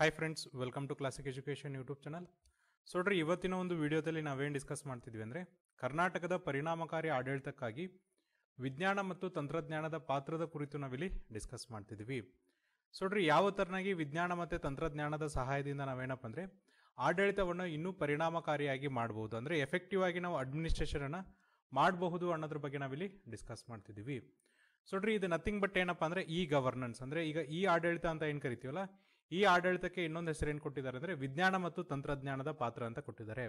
hi friends welcome to classic education YouTube channel ಸೊಡ್ರಿ ಇವತ್ತಿನ ಒಂದು ವಿಡಿಯೋದಲ್ಲಿ ನಾವೇನು ಡಿಸ್ಕಸ್ ಮಾಡ್ತಿದ್ವಿ ಅಂದರೆ ಕರ್ನಾಟಕದ ಪರಿಣಾಮಕಾರಿ ಆಡಳಿತಕ್ಕಾಗಿ ವಿಜ್ಞಾನ ಮತ್ತು ತಂತ್ರಜ್ಞಾನದ ಪಾತ್ರದ ಕುರಿತು ನಾವಿಲ್ಲಿ ಡಿಸ್ಕಸ್ ಮಾಡ್ತಿದ್ವಿ ಡ್ರಿ ಯಾವ ಥರನಾಗಿ ವಿಜ್ಞಾನ ಮತ್ತು ತಂತ್ರಜ್ಞಾನದ ಸಹಾಯದಿಂದ ನಾವೇನಪ್ಪ ಅಂದರೆ ಆಡಳಿತವನ್ನು ಇನ್ನೂ ಪರಿಣಾಮಕಾರಿಯಾಗಿ ಮಾಡಬಹುದು ಅಂದರೆ ಎಫೆಕ್ಟಿವ್ ಆಗಿ ನಾವು ಅಡ್ಮಿನಿಸ್ಟ್ರೇಷನನ್ನು ಮಾಡಬಹುದು ಅನ್ನೋದ್ರ ಬಗ್ಗೆ ನಾವಿಲ್ಲಿ ಡಿಸ್ಕಸ್ ಮಾಡ್ತಿದ್ದೀವಿ ಡ್ರಿ ಇದು ನಥಿಂಗ್ ಬಟ್ ಏನಪ್ಪ ಅಂದರೆ ಇ ಗವರ್ನೆನ್ಸ್ ಅಂದರೆ ಈಗ ಈ ಆಡಳಿತ ಅಂತ ಏನು ಕರಿತೀವಲ್ಲ ಈ ಆಡಳಿತಕ್ಕೆ ಇನ್ನೊಂದು ಹೆಸರೇನು ಕೊಟ್ಟಿದ್ದಾರೆ ಅಂದರೆ ವಿಜ್ಞಾನ ಮತ್ತು ತಂತ್ರಜ್ಞಾನದ ಪಾತ್ರ ಅಂತ ಕೊಟ್ಟಿದ್ದಾರೆ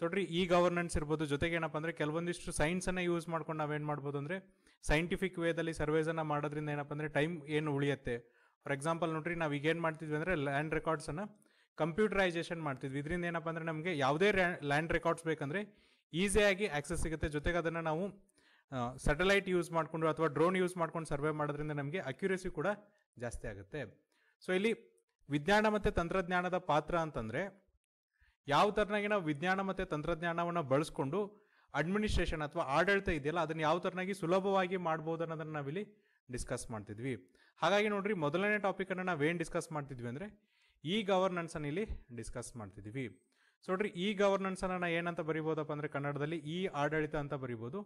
ನೋಡ್ರಿ ಈ ಗವರ್ನೆನ್ಸ್ ಇರ್ಬೋದು ಜೊತೆಗೆ ಏನಪ್ಪ ಅಂದರೆ ಕೆಲವೊಂದಿಷ್ಟು ಸೈನ್ಸನ್ನು ಯೂಸ್ ಮಾಡ್ಕೊಂಡು ನಾವೇನು ಮಾಡ್ಬೋದು ಅಂದರೆ ಸೈಂಟಿಫಿಕ್ ವೇದಲ್ಲಿ ಸರ್ವೇಸನ್ನು ಮಾಡೋದ್ರಿಂದ ಏನಪ್ಪ ಅಂದರೆ ಟೈಮ್ ಏನು ಉಳಿಯುತ್ತೆ ಫಾರ್ ಎಕ್ಸಾಂಪಲ್ ನೋಡ್ರಿ ನಾವು ಈಗೇನು ಮಾಡ್ತಿದ್ವಿ ಅಂದರೆ ಲ್ಯಾಂಡ್ ರೆಕಾರ್ಡ್ಸನ್ನು ಕಂಪ್ಯೂಟರೈಸೇಷನ್ ಮಾಡ್ತಿದ್ವಿ ಇದರಿಂದ ಏನಪ್ಪ ಅಂದರೆ ನಮಗೆ ಯಾವುದೇ ಲ್ಯಾಂಡ್ ರೆಕಾರ್ಡ್ಸ್ ಬೇಕಂದರೆ ಈಸಿಯಾಗಿ ಆಕ್ಸೆಸ್ ಸಿಗುತ್ತೆ ಜೊತೆಗೆ ಅದನ್ನು ನಾವು ಸ್ಯಾಟಲೈಟ್ ಯೂಸ್ ಮಾಡಿಕೊಂಡು ಅಥವಾ ಡ್ರೋನ್ ಯೂಸ್ ಮಾಡ್ಕೊಂಡು ಸರ್ವೆ ಮಾಡೋದ್ರಿಂದ ನಮಗೆ ಅಕ್ಯುರೇಸಿ ಕೂಡ ಜಾಸ್ತಿ ಆಗುತ್ತೆ ಸೊ ಇಲ್ಲಿ ವಿಜ್ಞಾನ ಮತ್ತು ತಂತ್ರಜ್ಞಾನದ ಪಾತ್ರ ಅಂತಂದರೆ ಯಾವ ಥರನಾಗಿ ನಾವು ವಿಜ್ಞಾನ ಮತ್ತು ತಂತ್ರಜ್ಞಾನವನ್ನು ಬಳಸ್ಕೊಂಡು ಅಡ್ಮಿನಿಸ್ಟ್ರೇಷನ್ ಅಥವಾ ಆಡಳಿತ ಇದೆಯಲ್ಲ ಅದನ್ನು ಯಾವ ಥರನಾಗಿ ಸುಲಭವಾಗಿ ಮಾಡ್ಬೋದು ಅನ್ನೋದನ್ನು ನಾವಿಲ್ಲಿ ಡಿಸ್ಕಸ್ ಮಾಡ್ತಿದ್ವಿ ಹಾಗಾಗಿ ನೋಡ್ರಿ ಮೊದಲನೇ ಟಾಪಿಕನ್ನು ನಾವೇನು ಡಿಸ್ಕಸ್ ಮಾಡ್ತಿದ್ವಿ ಅಂದರೆ ಇ ಗವರ್ನೆನ್ಸನ್ನು ಇಲ್ಲಿ ಡಿಸ್ಕಸ್ ಮಾಡ್ತಿದ್ವಿ ಸೊ ನೋಡ್ರಿ ಇ ಗವರ್ನೆನ್ಸನ್ನು ಏನಂತ ಬರಿಬೋದಪ್ಪ ಅಂದರೆ ಕನ್ನಡದಲ್ಲಿ ಇ ಆಡಳಿತ ಅಂತ ಬರಿಬೋದು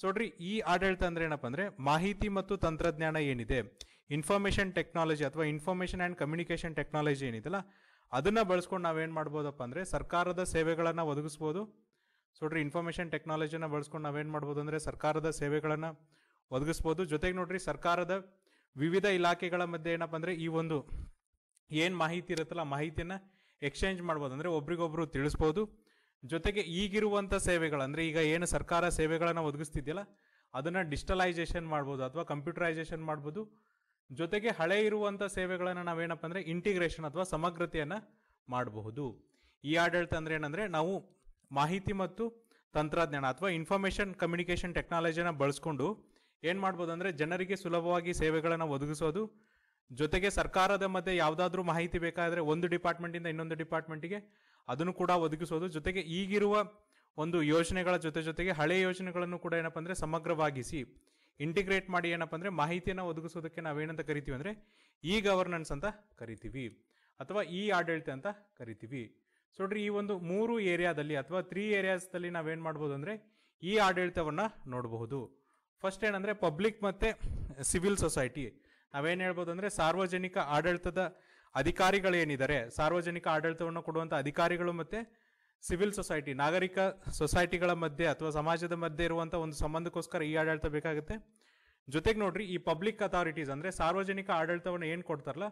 ಸೋಡ್ರಿ ಈ ಆಡಳಿತ ಅಂದ್ರೆ ಏನಪ್ಪ ಅಂದ್ರೆ ಮಾಹಿತಿ ಮತ್ತು ತಂತ್ರಜ್ಞಾನ ಏನಿದೆ ಇನ್ಫಾರ್ಮೇಶನ್ ಟೆಕ್ನಾಲಜಿ ಅಥವಾ ಇನ್ಫಾರ್ಮೇಶನ್ ಆ್ಯಂಡ್ ಕಮ್ಯುನಿಕೇಶನ್ ಟೆಕ್ನಾಲಜಿ ಏನಿದೆಲ್ಲ ಅದನ್ನ ಬಳಸ್ಕೊಂಡು ನಾವೇನು ಮಾಡ್ಬೋದಪ್ಪ ಅಂದ್ರೆ ಸರ್ಕಾರದ ಸೇವೆಗಳನ್ನು ಒದಗಿಸ್ಬೋದು ಸೊ ನೋಡ್ರಿ ಇನ್ಫಾರ್ಮೇಶನ್ ಟೆಕ್ನಾಲಜಿನ ಬಳಸ್ಕೊಂಡು ನಾವೇನು ಮಾಡ್ಬೋದು ಅಂದ್ರೆ ಸರ್ಕಾರದ ಸೇವೆಗಳನ್ನು ಒದಗಿಸ್ಬೋದು ಜೊತೆಗೆ ನೋಡ್ರಿ ಸರ್ಕಾರದ ವಿವಿಧ ಇಲಾಖೆಗಳ ಮಧ್ಯೆ ಏನಪ್ಪ ಅಂದ್ರೆ ಈ ಒಂದು ಏನು ಮಾಹಿತಿ ಇರುತ್ತಲ್ಲ ಮಾಹಿತಿಯನ್ನು ಎಕ್ಸ್ಚೇಂಜ್ ಮಾಡ್ಬೋದು ಅಂದರೆ ಒಬ್ರಿಗೊಬ್ರು ತಿಳಿಸ್ಬೋದು ಜೊತೆಗೆ ಈಗಿರುವಂಥ ಸೇವೆಗಳು ಅಂದರೆ ಈಗ ಏನು ಸರ್ಕಾರ ಸೇವೆಗಳನ್ನು ಒದಗಿಸ್ತಿದ್ಯಲ್ಲ ಅದನ್ನು ಡಿಜಿಟಲೈಸೇಷನ್ ಮಾಡ್ಬೋದು ಅಥವಾ ಕಂಪ್ಯೂಟರೈಸೇಷನ್ ಮಾಡ್ಬೋದು ಜೊತೆಗೆ ಹಳೆ ಇರುವಂಥ ಸೇವೆಗಳನ್ನು ನಾವೇನಪ್ಪ ಅಂದರೆ ಇಂಟಿಗ್ರೇಷನ್ ಅಥವಾ ಸಮಗ್ರತೆಯನ್ನು ಮಾಡಬಹುದು ಈ ಆಡಳಿತ ಅಂದರೆ ಏನಂದರೆ ನಾವು ಮಾಹಿತಿ ಮತ್ತು ತಂತ್ರಜ್ಞಾನ ಅಥವಾ ಇನ್ಫಾರ್ಮೇಷನ್ ಕಮ್ಯುನಿಕೇಷನ್ ಟೆಕ್ನಾಲಜಿನ ಬಳಸ್ಕೊಂಡು ಏನು ಮಾಡ್ಬೋದು ಅಂದರೆ ಜನರಿಗೆ ಸುಲಭವಾಗಿ ಸೇವೆಗಳನ್ನು ಒದಗಿಸೋದು ಜೊತೆಗೆ ಸರ್ಕಾರದ ಮಧ್ಯೆ ಯಾವುದಾದ್ರೂ ಮಾಹಿತಿ ಬೇಕಾದರೆ ಒಂದು ಡಿಪಾರ್ಟ್ಮೆಂಟಿಂದ ಇನ್ನೊಂದು ಡಿಪಾರ್ಟ್ಮೆಂಟಿಗೆ ಅದನ್ನು ಕೂಡ ಒದಗಿಸೋದು ಜೊತೆಗೆ ಈಗಿರುವ ಒಂದು ಯೋಜನೆಗಳ ಜೊತೆ ಜೊತೆಗೆ ಹಳೆ ಯೋಜನೆಗಳನ್ನು ಕೂಡ ಏನಪ್ಪ ಅಂದರೆ ಸಮಗ್ರವಾಗಿಸಿ ಇಂಟಿಗ್ರೇಟ್ ಮಾಡಿ ಏನಪ್ಪ ಅಂದರೆ ಮಾಹಿತಿಯನ್ನು ಒದಗಿಸೋದಕ್ಕೆ ನಾವೇನಂತ ಕರಿತೀವಿ ಅಂದರೆ ಇ ಗವರ್ನೆನ್ಸ್ ಅಂತ ಕರಿತೀವಿ ಅಥವಾ ಇ ಆಡಳಿತ ಅಂತ ಕರಿತೀವಿ ಸೊ ನೋಡ್ರಿ ಈ ಒಂದು ಮೂರು ಏರಿಯಾದಲ್ಲಿ ಅಥವಾ ತ್ರೀ ಏರಿಯಾಸ್ದಲ್ಲಿ ನಾವೇನು ಮಾಡ್ಬೋದು ಅಂದರೆ ಈ ಆಡಳಿತವನ್ನು ನೋಡಬಹುದು ಫಸ್ಟ್ ಏನಂದರೆ ಪಬ್ಲಿಕ್ ಮತ್ತು ಸಿವಿಲ್ ಸೊಸೈಟಿ ನಾವೇನು ಹೇಳ್ಬೋದು ಅಂದರೆ ಸಾರ್ವಜನಿಕ ಆಡಳಿತದ ಅಧಿಕಾರಿಗಳೇನಿದ್ದಾರೆ ಸಾರ್ವಜನಿಕ ಆಡಳಿತವನ್ನು ಕೊಡುವಂಥ ಅಧಿಕಾರಿಗಳು ಮತ್ತು ಸಿವಿಲ್ ಸೊಸೈಟಿ ನಾಗರಿಕ ಸೊಸೈಟಿಗಳ ಮಧ್ಯೆ ಅಥವಾ ಸಮಾಜದ ಮಧ್ಯೆ ಇರುವಂಥ ಒಂದು ಸಂಬಂಧಕ್ಕೋಸ್ಕರ ಈ ಆಡಳಿತ ಬೇಕಾಗುತ್ತೆ ಜೊತೆಗೆ ನೋಡ್ರಿ ಈ ಪಬ್ಲಿಕ್ ಅಥಾರಿಟೀಸ್ ಅಂದರೆ ಸಾರ್ವಜನಿಕ ಆಡಳಿತವನ್ನು ಏನು ಕೊಡ್ತಾರಲ್ಲ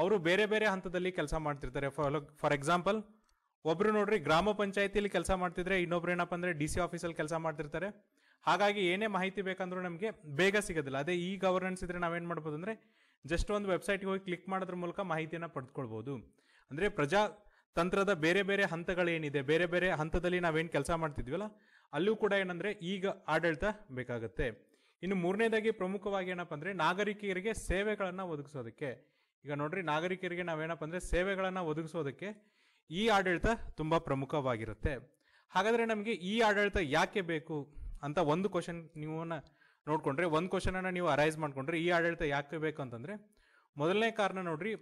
ಅವರು ಬೇರೆ ಬೇರೆ ಹಂತದಲ್ಲಿ ಕೆಲಸ ಮಾಡ್ತಿರ್ತಾರೆ ಫಾರ್ ಎಕ್ಸಾಂಪಲ್ ಒಬ್ಬರು ನೋಡ್ರಿ ಗ್ರಾಮ ಪಂಚಾಯತಿಯಲ್ಲಿ ಕೆಲಸ ಮಾಡ್ತಿದ್ರೆ ಇನ್ನೊಬ್ರು ಏನಪ್ಪ ಅಂದರೆ ಡಿ ಸಿ ಆಫೀಸಲ್ಲಿ ಕೆಲಸ ಮಾಡ್ತಿರ್ತಾರೆ ಹಾಗಾಗಿ ಏನೇ ಮಾಹಿತಿ ಬೇಕಂದ್ರೂ ನಮಗೆ ಬೇಗ ಸಿಗೋದಿಲ್ಲ ಅದೇ ಈ ಗವರ್ನೆನ್ಸ್ ಇದ್ರೆ ನಾವೇನು ಮಾಡ್ಬೋದು ಅಂದರೆ ಜಸ್ಟ್ ಒಂದು ವೆಬ್ಸೈಟ್ಗೆ ಹೋಗಿ ಕ್ಲಿಕ್ ಮಾಡೋದ್ರ ಮೂಲಕ ಮಾಹಿತಿಯನ್ನು ಪಡೆದುಕೊಳ್ಬೋದು ಅಂದರೆ ಪ್ರಜಾತಂತ್ರದ ಬೇರೆ ಬೇರೆ ಹಂತಗಳೇನಿದೆ ಬೇರೆ ಬೇರೆ ಹಂತದಲ್ಲಿ ನಾವೇನು ಕೆಲಸ ಮಾಡ್ತಿದ್ವಲ್ಲ ಅಲ್ಲೂ ಕೂಡ ಏನಂದರೆ ಈಗ ಆಡಳಿತ ಬೇಕಾಗುತ್ತೆ ಇನ್ನು ಮೂರನೇದಾಗಿ ಪ್ರಮುಖವಾಗಿ ಏನಪ್ಪ ಅಂದರೆ ನಾಗರಿಕರಿಗೆ ಸೇವೆಗಳನ್ನು ಒದಗಿಸೋದಕ್ಕೆ ಈಗ ನೋಡ್ರಿ ನಾಗರಿಕರಿಗೆ ನಾವೇನಪ್ಪ ಅಂದರೆ ಸೇವೆಗಳನ್ನು ಒದಗಿಸೋದಕ್ಕೆ ಈ ಆಡಳಿತ ತುಂಬ ಪ್ರಮುಖವಾಗಿರುತ್ತೆ ಹಾಗಾದರೆ ನಮಗೆ ಈ ಆಡಳಿತ ಯಾಕೆ ಬೇಕು ಅಂತ ಒಂದು ಕ್ವಶನ್ ನೀವನ್ನ ನೋಡಿಕೊಂಡ್ರೆ ಒಂದು ಕ್ವಶನನ್ನು ನೀವು ಅರೈಸ್ ಮಾಡಿಕೊಂಡ್ರೆ ಈ ಆಡಳಿತ ಯಾಕೆ ಬೇಕು ಅಂತಂದರೆ ಮೊದಲನೇ ಕಾರಣ ನೋಡ್ರಿ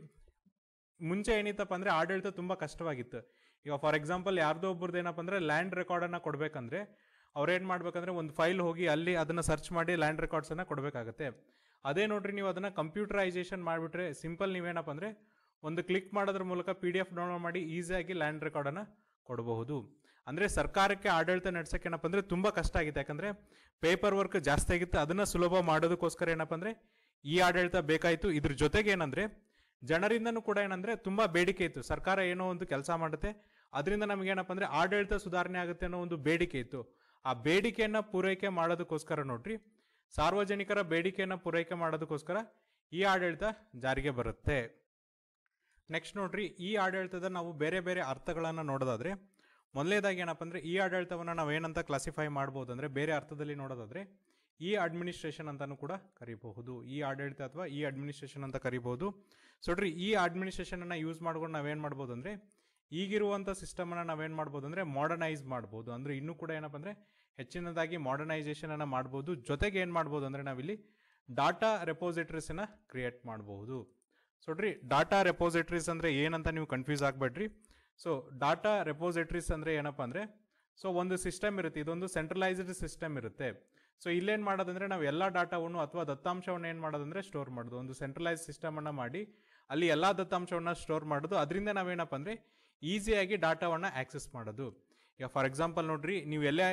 ಮುಂಚೆ ಏನಿತ್ತಪ್ಪ ಅಂದರೆ ಆಡಳಿತ ತುಂಬ ಕಷ್ಟವಾಗಿತ್ತು ಈಗ ಫಾರ್ ಎಕ್ಸಾಂಪಲ್ ಯಾರ್ದೋ ಒಬ್ಬರದ್ದು ಏನಪ್ಪ ಅಂದರೆ ಲ್ಯಾಂಡ್ ರೆಕಾರ್ಡನ್ನು ಕೊಡಬೇಕಂದ್ರೆ ಅವ್ರೇನು ಮಾಡಬೇಕಂದ್ರೆ ಒಂದು ಫೈಲ್ ಹೋಗಿ ಅಲ್ಲಿ ಅದನ್ನು ಸರ್ಚ್ ಮಾಡಿ ಲ್ಯಾಂಡ್ ರೆಕಾರ್ಡ್ಸನ್ನು ಕೊಡಬೇಕಾಗತ್ತೆ ಅದೇ ನೋಡ್ರಿ ನೀವು ಅದನ್ನು ಕಂಪ್ಯೂಟರೈಸೇಷನ್ ಮಾಡಿಬಿಟ್ರೆ ಸಿಂಪಲ್ ನೀವೇನಪ್ಪ ಅಂದರೆ ಒಂದು ಕ್ಲಿಕ್ ಮಾಡೋದ್ರ ಮೂಲಕ ಪಿ ಡಿ ಎಫ್ ಡೌನ್ಲೋಡ್ ಮಾಡಿ ಈಸಿಯಾಗಿ ಲ್ಯಾಂಡ್ ರೆಕಾರ್ಡನ್ನು ಕೊಡಬಹುದು ಅಂದರೆ ಸರ್ಕಾರಕ್ಕೆ ಆಡಳಿತ ನಡೆಸೋಕೆ ಏನಪ್ಪ ಅಂದರೆ ತುಂಬ ಕಷ್ಟ ಆಗಿತ್ತು ಯಾಕಂದರೆ ಪೇಪರ್ ವರ್ಕ್ ಜಾಸ್ತಿ ಆಗಿತ್ತು ಅದನ್ನು ಸುಲಭ ಮಾಡೋದಕ್ಕೋಸ್ಕರ ಏನಪ್ಪ ಅಂದರೆ ಈ ಆಡಳಿತ ಬೇಕಾಯಿತು ಇದ್ರ ಜೊತೆಗೆ ಏನಂದರೆ ಜನರಿಂದನೂ ಕೂಡ ಏನಂದರೆ ತುಂಬ ಬೇಡಿಕೆ ಇತ್ತು ಸರ್ಕಾರ ಏನೋ ಒಂದು ಕೆಲಸ ಮಾಡುತ್ತೆ ಅದರಿಂದ ನಮಗೇನಪ್ಪ ಅಂದರೆ ಆಡಳಿತ ಸುಧಾರಣೆ ಆಗುತ್ತೆ ಅನ್ನೋ ಒಂದು ಬೇಡಿಕೆ ಇತ್ತು ಆ ಬೇಡಿಕೆಯನ್ನು ಪೂರೈಕೆ ಮಾಡೋದಕ್ಕೋಸ್ಕರ ನೋಡ್ರಿ ಸಾರ್ವಜನಿಕರ ಬೇಡಿಕೆಯನ್ನು ಪೂರೈಕೆ ಮಾಡೋದಕ್ಕೋಸ್ಕರ ಈ ಆಡಳಿತ ಜಾರಿಗೆ ಬರುತ್ತೆ ನೆಕ್ಸ್ಟ್ ನೋಡ್ರಿ ಈ ಆಡಳಿತದ ನಾವು ಬೇರೆ ಬೇರೆ ಅರ್ಥಗಳನ್ನು ನೋಡೋದಾದ್ರೆ ಮೊದಲೇದಾಗಿ ಏನಪ್ಪ ಅಂದರೆ ಈ ಆಡಳಿತವನ್ನು ನಾವು ಏನಂತ ಕ್ಲಾಸಿಫೈ ಮಾಡ್ಬೋದು ಅಂದರೆ ಬೇರೆ ಅರ್ಥದಲ್ಲಿ ನೋಡೋದಾದರೆ ಈ ಅಡ್ಮಿನಿಸ್ಟ್ರೇಷನ್ ಅಂತಲೂ ಕೂಡ ಕರಿಬಹುದು ಈ ಆಡಳಿತ ಅಥವಾ ಈ ಅಡ್ಮಿನಿಸ್ಟ್ರೇಷನ್ ಅಂತ ಕರಿಬಹುದು ಸೊಡ್ರಿ ಈ ಅಡ್ಮಿನಿಸ್ಟ್ರೇಷನನ್ನು ಯೂಸ್ ಮಾಡ್ಕೊಂಡು ನಾವೇನು ಮಾಡ್ಬೋದು ಅಂದರೆ ಈಗಿರುವಂಥ ಸಿಸ್ಟಮನ್ನು ನಾವೇನು ಮಾಡ್ಬೋದು ಅಂದರೆ ಮಾಡರ್ನೈಸ್ ಮಾಡ್ಬೋದು ಅಂದರೆ ಇನ್ನೂ ಕೂಡ ಏನಪ್ಪ ಅಂದರೆ ಹೆಚ್ಚಿನದಾಗಿ ಮಾಡರ್ನೈಸೇಷನನ್ನು ಮಾಡ್ಬೋದು ಜೊತೆಗೆ ಏನು ಮಾಡ್ಬೋದು ಅಂದರೆ ನಾವಿಲ್ಲಿ ಡಾಟಾ ರೆಪೋಸಿಟ್ರೀಸನ್ನು ಕ್ರಿಯೇಟ್ ಮಾಡಬಹುದು ಸೊಡ್ರಿ ಡಾಟಾ ರೆಪೋಸಿಟ್ರೀಸ್ ಅಂದರೆ ಏನಂತ ನೀವು ಕನ್ಫ್ಯೂಸ್ ಆಗಬೇಡ್ರಿ ಸೊ ಡಾಟಾ ರೆಪೋಸಿಟ್ರೀಸ್ ಅಂದರೆ ಏನಪ್ಪ ಅಂದರೆ ಸೊ ಒಂದು ಸಿಸ್ಟಮ್ ಇರುತ್ತೆ ಇದೊಂದು ಸೆಂಟ್ರಲೈಸ್ಡ್ ಸಿಸ್ಟಮ್ ಇರುತ್ತೆ ಸೊ ಇಲ್ಲೇನು ಮಾಡೋದಂದ್ರೆ ನಾವು ಎಲ್ಲ ಡಾಟಾವನ್ನು ಅಥವಾ ದತ್ತಾಂಶವನ್ನು ಏನು ಮಾಡೋದಂದ್ರೆ ಸ್ಟೋರ್ ಮಾಡೋದು ಒಂದು ಸೆಂಟ್ರಲೈಸ್ ಸಿಸ್ಟಮನ್ನು ಮಾಡಿ ಅಲ್ಲಿ ಎಲ್ಲ ದತ್ತಾಂಶವನ್ನು ಸ್ಟೋರ್ ಮಾಡೋದು ಅದರಿಂದ ನಾವೇನಪ್ಪ ಅಂದರೆ ಈಸಿಯಾಗಿ ಡಾಟಾವನ್ನು ಆಕ್ಸೆಸ್ ಮಾಡೋದು ಈಗ ಫಾರ್ ಎಕ್ಸಾಂಪಲ್ ನೋಡ್ರಿ ನೀವು ಎಲ್ಲೇ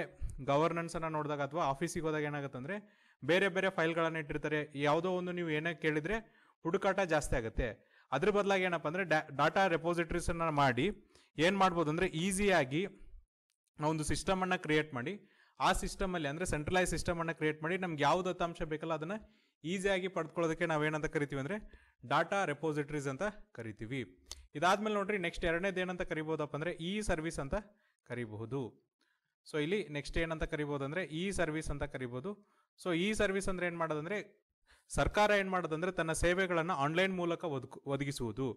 ಗವರ್ನೆನ್ಸನ್ನು ನೋಡಿದಾಗ ಅಥವಾ ಆಫೀಸಿಗೆ ಹೋದಾಗ ಏನಾಗುತ್ತೆ ಅಂದರೆ ಬೇರೆ ಬೇರೆ ಫೈಲ್ಗಳನ್ನು ಇಟ್ಟಿರ್ತಾರೆ ಯಾವುದೋ ಒಂದು ನೀವು ಏನೇ ಕೇಳಿದರೆ ಹುಡುಕಾಟ ಜಾಸ್ತಿ ಆಗುತ್ತೆ ಅದ್ರ ಬದಲಾಗಿ ಏನಪ್ಪ ಅಂದರೆ ಡಾಟಾ ರೆಪೋಸಿಟ್ರೀಸನ್ನು ಮಾಡಿ ಏನು ಮಾಡ್ಬೋದು ಅಂದರೆ ಈಸಿಯಾಗಿ ಒಂದು ಸಿಸ್ಟಮನ್ನು ಕ್ರಿಯೇಟ್ ಮಾಡಿ ಆ ಸಿಸ್ಟಮಲ್ಲಿ ಅಂದರೆ ಸೆಂಟ್ರಲೈಸ್ ಸಿಸ್ಟಮನ್ನು ಕ್ರಿಯೇಟ್ ಮಾಡಿ ನಮ್ಗೆ ಯಾವ ದತ್ತಾಂಶ ಬೇಕಲ್ಲ ಅದನ್ನು ಈಸಿಯಾಗಿ ಪಡ್ಕೊಳ್ಳೋದಕ್ಕೆ ನಾವೇನಂತ ಕರಿತೀವಿ ಅಂದರೆ ಡಾಟಾ ರೆಪೋಸಿಟ್ರೀಸ್ ಅಂತ ಕರಿತೀವಿ ಇದಾದ್ಮೇಲೆ ನೋಡ್ರಿ ನೆಕ್ಸ್ಟ್ ಎರಡನೇದು ಏನಂತ ಕರಿಬೋದಪ್ಪ ಅಂದರೆ ಇ ಸರ್ವಿಸ್ ಅಂತ ಕರಿಬಹುದು ಸೊ ಇಲ್ಲಿ ನೆಕ್ಸ್ಟ್ ಏನಂತ ಕರಿಬೋದು ಅಂದರೆ ಇ ಸರ್ವಿಸ್ ಅಂತ ಕರಿಬೋದು ಸೊ ಇ ಸರ್ವಿಸ್ ಅಂದರೆ ಏನು ಮಾಡೋದಂದರೆ ಸರ್ಕಾರ ಏನು ಮಾಡೋದಂದರೆ ತನ್ನ ಸೇವೆಗಳನ್ನು ಆನ್ಲೈನ್ ಮೂಲಕ ಒದಗಿಸುವುದು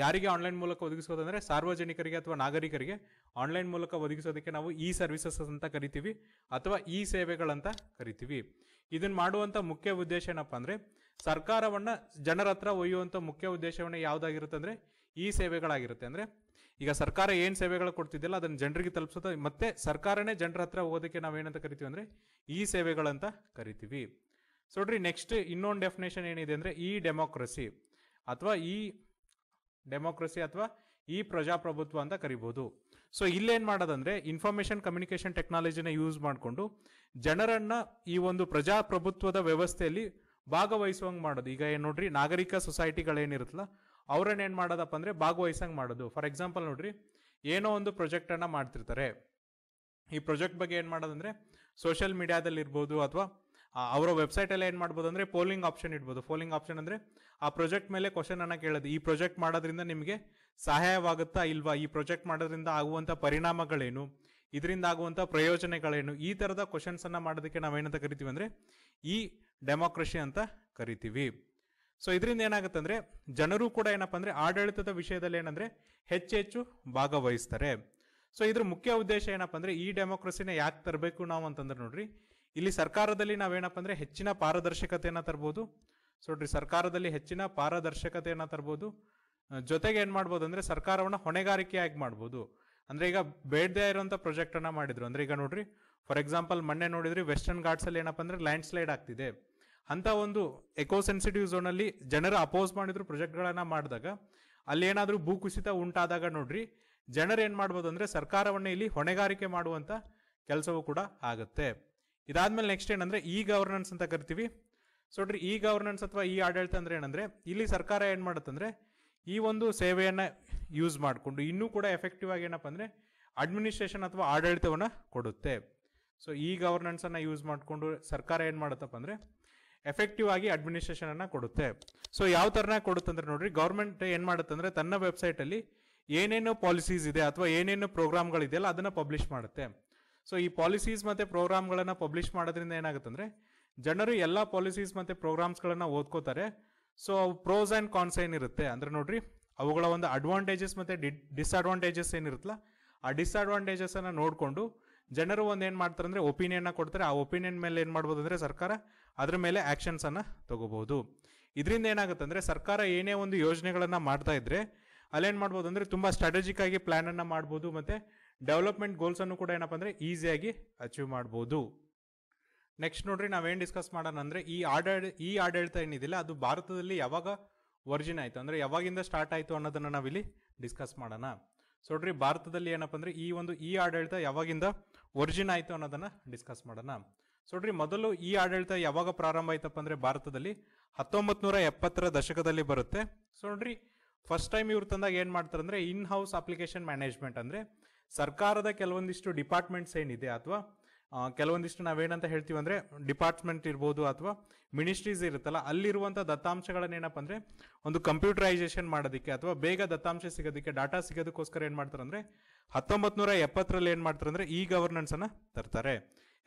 ಯಾರಿಗೆ ಆನ್ಲೈನ್ ಮೂಲಕ ಒದಗಿಸೋದಂದರೆ ಸಾರ್ವಜನಿಕರಿಗೆ ಅಥವಾ ನಾಗರಿಕರಿಗೆ ಆನ್ಲೈನ್ ಮೂಲಕ ಒದಗಿಸೋದಕ್ಕೆ ನಾವು ಇ ಸರ್ವಿಸಸ್ ಅಂತ ಕರಿತೀವಿ ಅಥವಾ ಇ ಸೇವೆಗಳಂತ ಕರಿತೀವಿ ಇದನ್ನು ಮಾಡುವಂಥ ಮುಖ್ಯ ಉದ್ದೇಶ ಏನಪ್ಪ ಅಂದರೆ ಸರ್ಕಾರವನ್ನು ಜನರ ಹತ್ರ ಒಯ್ಯುವಂಥ ಮುಖ್ಯ ಉದ್ದೇಶವನ್ನು ಯಾವುದಾಗಿರುತ್ತೆ ಅಂದರೆ ಇ ಸೇವೆಗಳಾಗಿರುತ್ತೆ ಅಂದರೆ ಈಗ ಸರ್ಕಾರ ಏನು ಸೇವೆಗಳು ಕೊಡ್ತಿದ್ದಿಲ್ಲ ಅದನ್ನು ಜನರಿಗೆ ತಲುಪಿಸೋದು ಮತ್ತೆ ಸರ್ಕಾರನೇ ಜನರ ಹತ್ರ ಹೋಗೋದಕ್ಕೆ ನಾವು ಏನಂತ ಕರಿತೀವಿ ಅಂದರೆ ಇ ಸೇವೆಗಳಂತ ಕರಿತೀವಿ ಸೊಡ್ರಿ ನೆಕ್ಸ್ಟ್ ಇನ್ನೊಂದು ಡೆಫಿನೇಷನ್ ಏನಿದೆ ಅಂದರೆ ಇ ಡೆಮೋಕ್ರಸಿ ಅಥವಾ ಈ e ಡೆಮೋಕ್ರಸಿ ಅಥವಾ ಈ ಪ್ರಜಾಪ್ರಭುತ್ವ ಅಂತ ಕರಿಬಹುದು ಸೊ ಇಲ್ಲೇನು ಮಾಡೋದಂದ್ರೆ ಇನ್ಫಾರ್ಮೇಶನ್ ಕಮ್ಯುನಿಕೇಶನ್ ಟೆಕ್ನಾಲಜಿನ ಯೂಸ್ ಮಾಡಿಕೊಂಡು ಜನರನ್ನ ಈ ಒಂದು ಪ್ರಜಾಪ್ರಭುತ್ವದ ವ್ಯವಸ್ಥೆಯಲ್ಲಿ ಭಾಗವಹಿಸುವಂಗೆ ಮಾಡೋದು ಈಗ ಏನು ನೋಡ್ರಿ ನಾಗರಿಕ ಸೊಸೈಟಿಗಳೇನಿರುತ್ತಲ್ಲ ಅವ್ರನ್ನ ಏನು ಮಾಡೋದಪ್ಪ ಅಂದ್ರೆ ಭಾಗವಹಿಸಂಗ್ ಮಾಡೋದು ಫಾರ್ ಎಕ್ಸಾಂಪಲ್ ನೋಡ್ರಿ ಏನೋ ಒಂದು ಪ್ರೊಜೆಕ್ಟನ್ನು ಮಾಡ್ತಿರ್ತಾರೆ ಈ ಪ್ರೊಜೆಕ್ಟ್ ಬಗ್ಗೆ ಏನು ಮಾಡೋದಂದ್ರೆ ಸೋಷಿಯಲ್ ಮೀಡಿಯಾದಲ್ಲಿ ಇರ್ಬೋದು ಅಥವಾ ಅವರ ವೆಬ್ಸೈಟ್ ಏನು ಮಾಡ್ಬೋದು ಅಂದ್ರೆ ಪೋಲಿಂಗ್ ಆಪ್ಷನ್ ಇಡ್ಬೋದು ಪೋಲಿಂಗ್ ಆಪ್ಷನ್ ಅಂದ್ರೆ ಆ ಪ್ರೊಜೆಕ್ಟ್ ಮೇಲೆ ಕ್ವಶನ್ ಅನ್ನ ಕೇಳೋದು ಈ ಪ್ರೊಜೆಕ್ಟ್ ಮಾಡೋದ್ರಿಂದ ನಿಮಗೆ ಸಹಾಯವಾಗುತ್ತಾ ಇಲ್ವಾ ಈ ಪ್ರಾಜೆಕ್ಟ್ ಮಾಡೋದ್ರಿಂದ ಆಗುವಂಥ ಪರಿಣಾಮಗಳೇನು ಇದರಿಂದ ಆಗುವಂಥ ಪ್ರಯೋಜನಗಳೇನು ಈ ಥರದ ಕ್ವಶನ್ಸ್ ಅನ್ನ ಮಾಡೋದಕ್ಕೆ ನಾವೇನಂತ ಕರಿತೀವಿ ಅಂದರೆ ಈ ಡೆಮೋಕ್ರಸಿ ಅಂತ ಕರಿತೀವಿ ಸೊ ಇದರಿಂದ ಏನಾಗುತ್ತೆ ಅಂದರೆ ಜನರು ಕೂಡ ಏನಪ್ಪ ಅಂದರೆ ಆಡಳಿತದ ವಿಷಯದಲ್ಲಿ ಏನಂದರೆ ಹೆಚ್ಚೆಚ್ಚು ಭಾಗವಹಿಸ್ತಾರೆ ಸೊ ಇದ್ರ ಮುಖ್ಯ ಉದ್ದೇಶ ಏನಪ್ಪ ಅಂದರೆ ಈ ಡೆಮೋಕ್ರಸಿನ ಯಾಕೆ ತರಬೇಕು ನಾವು ಅಂತಂದ್ರೆ ನೋಡ್ರಿ ಇಲ್ಲಿ ಸರ್ಕಾರದಲ್ಲಿ ನಾವೇನಪ್ಪ ಅಂದರೆ ಹೆಚ್ಚಿನ ಪಾರದರ್ಶಕತೆಯನ್ನು ತರ್ಬೋದು ಸೊ ನೋಡ್ರಿ ಸರ್ಕಾರದಲ್ಲಿ ಹೆಚ್ಚಿನ ಪಾರದರ್ಶಕತೆಯನ್ನು ತರ್ಬೋದು ಜೊತೆಗೆ ಏನು ಮಾಡ್ಬೋದು ಅಂದರೆ ಸರ್ಕಾರವನ್ನು ಹೊಣೆಗಾರಿಕೆಯಾಗಿ ಮಾಡ್ಬೋದು ಅಂದರೆ ಈಗ ಬೇಡದೇ ಇರುವಂಥ ಪ್ರೊಜೆಕ್ಟನ್ನು ಮಾಡಿದ್ರು ಅಂದರೆ ಈಗ ನೋಡ್ರಿ ಫಾರ್ ಎಕ್ಸಾಂಪಲ್ ಮೊನ್ನೆ ನೋಡಿದ್ರಿ ವೆಸ್ಟರ್ನ್ ಘಾಟ್ಸಲ್ಲಿ ಏನಪ್ಪ ಅಂದರೆ ಲ್ಯಾಂಡ್ ಸ್ಲೈಡ್ ಆಗ್ತಿದೆ ಅಂತ ಒಂದು ಎಕೋಸೆನ್ಸಿಟಿವ್ ಸೆನ್ಸಿಟಿವ್ ಝೋನಲ್ಲಿ ಜನರು ಅಪೋಸ್ ಮಾಡಿದ್ರು ಪ್ರೊಜೆಕ್ಟ್ಗಳನ್ನು ಮಾಡಿದಾಗ ಅಲ್ಲಿ ಏನಾದರೂ ಭೂಕುಸಿತ ಉಂಟಾದಾಗ ನೋಡ್ರಿ ಜನರು ಏನು ಮಾಡ್ಬೋದು ಅಂದರೆ ಸರ್ಕಾರವನ್ನೇ ಇಲ್ಲಿ ಹೊಣೆಗಾರಿಕೆ ಮಾಡುವಂಥ ಕೆಲಸವೂ ಕೂಡ ಆಗುತ್ತೆ ಇದಾದ್ಮೇಲೆ ನೆಕ್ಸ್ಟ್ ಏನಂದ್ರೆ ಇ ಗವರ್ನೆನ್ಸ್ ಅಂತ ಕರಿತೀವಿ ಸೊ ನೋಡ್ರಿ ಈ ಗವರ್ನೆನ್ಸ್ ಅಥವಾ ಈ ಆಡಳಿತ ಅಂದ್ರೆ ಏನಂದ್ರೆ ಇಲ್ಲಿ ಸರ್ಕಾರ ಏನು ಮಾಡುತ್ತಂದ್ರೆ ಈ ಒಂದು ಸೇವೆಯನ್ನು ಯೂಸ್ ಮಾಡಿಕೊಂಡು ಇನ್ನೂ ಕೂಡ ಎಫೆಕ್ಟಿವ್ ಆಗಿ ಏನಪ್ಪಾ ಅಂದ್ರೆ ಅಡ್ಮಿನಿಸ್ಟ್ರೇಷನ್ ಅಥವಾ ಆಡಳಿತವನ್ನ ಕೊಡುತ್ತೆ ಸೊ ಈ ಅನ್ನ ಯೂಸ್ ಮಾಡಿಕೊಂಡು ಸರ್ಕಾರ ಏನು ಮಾಡುತ್ತಪ್ಪ ಅಂದ್ರೆ ಎಫೆಕ್ಟಿವ್ ಆಗಿ ಅಡ್ಮಿನಿಸ್ಟ್ರೇಷನ್ ಅನ್ನ ಕೊಡುತ್ತೆ ಸೊ ಯಾವ ತರನ ಕೊಡುತ್ತಂದ್ರೆ ನೋಡ್ರಿ ಗೌರ್ಮೆಂಟ್ ಏನು ಮಾಡುತ್ತಂದ್ರೆ ತನ್ನ ವೆಬ್ಸೈಟ್ ಅಲ್ಲಿ ಏನೇನು ಪಾಲಿಸೀಸ್ ಇದೆ ಅಥವಾ ಏನೇನು ಪ್ರೋಗ್ರಾಮ್ಗಳಿದೆಯಲ್ಲ ಅದನ್ನ ಪಬ್ಲಿಷ್ ಮಾಡುತ್ತೆ ಸೊ ಈ ಪಾಲಿಸೀಸ್ ಪ್ರೋಗ್ರಾಮ್ ಪ್ರೋಗ್ರಾಮ್ಗಳನ್ನು ಪಬ್ಲಿಷ್ ಮಾಡೋದ್ರಿಂದ ಏನಾಗುತ್ತಂದ್ರೆ ಜನರು ಎಲ್ಲ ಪಾಲಿಸೀಸ್ ಮತ್ತು ಪ್ರೋಗ್ರಾಮ್ಸ್ಗಳನ್ನು ಓದ್ಕೋತಾರೆ ಸೊ ಅವು ಪ್ರೋಸ್ ಆ್ಯಂಡ್ ಕಾನ್ಸ್ ಏನಿರುತ್ತೆ ಅಂದರೆ ನೋಡ್ರಿ ಅವುಗಳ ಒಂದು ಅಡ್ವಾಂಟೇಜಸ್ ಮತ್ತು ಡಿ ಡಿಸ್ಅಡ್ವಾಂಟೇಜಸ್ ಏನಿರುತ್ತಲ್ಲ ಆ ಡಿಸ್ಅಡ್ವಾಂಟೇಜಸನ್ನು ನೋಡಿಕೊಂಡು ಜನರು ಒಂದು ಏನು ಮಾಡ್ತಾರೆ ಅಂದರೆ ಒಪಿನಿಯನ್ನ ಕೊಡ್ತಾರೆ ಆ ಒಪಿನಿಯನ್ ಮೇಲೆ ಏನು ಮಾಡ್ಬೋದು ಅಂದರೆ ಸರ್ಕಾರ ಅದರ ಮೇಲೆ ಆ್ಯಕ್ಷನ್ಸನ್ನು ತಗೋಬಹುದು ಇದರಿಂದ ಏನಾಗುತ್ತೆ ಅಂದರೆ ಸರ್ಕಾರ ಏನೇ ಒಂದು ಯೋಜನೆಗಳನ್ನು ಮಾಡ್ತಾ ಇದ್ರೆ ಅಲ್ಲೇನು ಮಾಡ್ಬೋದು ಅಂದರೆ ತುಂಬ ಸ್ಟ್ರಾಟಜಿಕ್ ಆಗಿ ಪ್ಲ್ಯಾನನ್ನು ಮಾಡ್ಬೋದು ಮತ್ತು ಡೆವಲಪ್ಮೆಂಟ್ ಗೋಲ್ಸನ್ನು ಕೂಡ ಏನಪ್ಪ ಅಂದರೆ ಈಸಿಯಾಗಿ ಅಚೀವ್ ಮಾಡ್ಬೋದು ನೆಕ್ಸ್ಟ್ ನೋಡ್ರಿ ನಾವೇನು ಡಿಸ್ಕಸ್ ಮಾಡೋಣ ಅಂದರೆ ಈ ಆಡಳಿತ ಈ ಆಡಳಿತ ಏನಿದಿಲ್ಲ ಅದು ಭಾರತದಲ್ಲಿ ಯಾವಾಗ ಒರಿಜಿನ್ ಆಯಿತು ಅಂದರೆ ಯಾವಾಗಿಂದ ಸ್ಟಾರ್ಟ್ ಆಯಿತು ಅನ್ನೋದನ್ನು ನಾವಿಲ್ಲಿ ಡಿಸ್ಕಸ್ ಮಾಡೋಣ ಸೊ ನೋಡ್ರಿ ಭಾರತದಲ್ಲಿ ಏನಪ್ಪ ಅಂದರೆ ಈ ಒಂದು ಈ ಆಡಳಿತ ಯಾವಾಗಿಂದ ಒರಿಜಿನ್ ಆಯಿತು ಅನ್ನೋದನ್ನು ಡಿಸ್ಕಸ್ ಮಾಡೋಣ ಸೊ ನೋಡ್ರಿ ಮೊದಲು ಈ ಆಡಳಿತ ಯಾವಾಗ ಪ್ರಾರಂಭ ಆಯ್ತಪ್ಪ ಅಂದರೆ ಭಾರತದಲ್ಲಿ ಹತ್ತೊಂಬತ್ತು ನೂರ ಎಪ್ಪತ್ತರ ದಶಕದಲ್ಲಿ ಬರುತ್ತೆ ಸೊ ನೋಡ್ರಿ ಫಸ್ಟ್ ಟೈಮ್ ಇವ್ರು ತಂದಾಗ ಏನು ಮಾಡ್ತಾರೆ ಅಂದರೆ ಇನ್ ಹೌಸ್ ಅಪ್ಲಿಕೇಶನ್ ಮ್ಯಾನೇಜ್ಮೆಂಟ್ ಅಂದರೆ ಸರ್ಕಾರದ ಕೆಲವೊಂದಿಷ್ಟು ಡಿಪಾರ್ಟ್ಮೆಂಟ್ಸ್ ಏನಿದೆ ಅಥವಾ ಕೆಲವೊಂದಿಷ್ಟು ನಾವೇನಂತ ಹೇಳ್ತೀವಿ ಅಂದರೆ ಡಿಪಾರ್ಟ್ಮೆಂಟ್ ಇರ್ಬೋದು ಅಥವಾ ಮಿನಿಸ್ಟ್ರೀಸ್ ಇರುತ್ತಲ್ಲ ಅಲ್ಲಿರುವಂಥ ದತ್ತಾಂಶಗಳನ್ನೇನಪ್ಪ ಅಂದರೆ ಒಂದು ಕಂಪ್ಯೂಟರೈಸೇಷನ್ ಮಾಡೋದಕ್ಕೆ ಅಥವಾ ಬೇಗ ದತ್ತಾಂಶ ಸಿಗೋದಕ್ಕೆ ಡಾಟಾ ಸಿಗೋದಕ್ಕೋಸ್ಕರ ಏನು ಮಾಡ್ತಾರೆ ಅಂದರೆ ಹತ್ತೊಂಬತ್ತು ನೂರ ಎಪ್ಪತ್ತರಲ್ಲಿ ಏನು ಮಾಡ್ತಾರೆ ಅಂದರೆ ಈ ಗವರ್ನೆನ್ಸನ್ನು ತರ್ತಾರೆ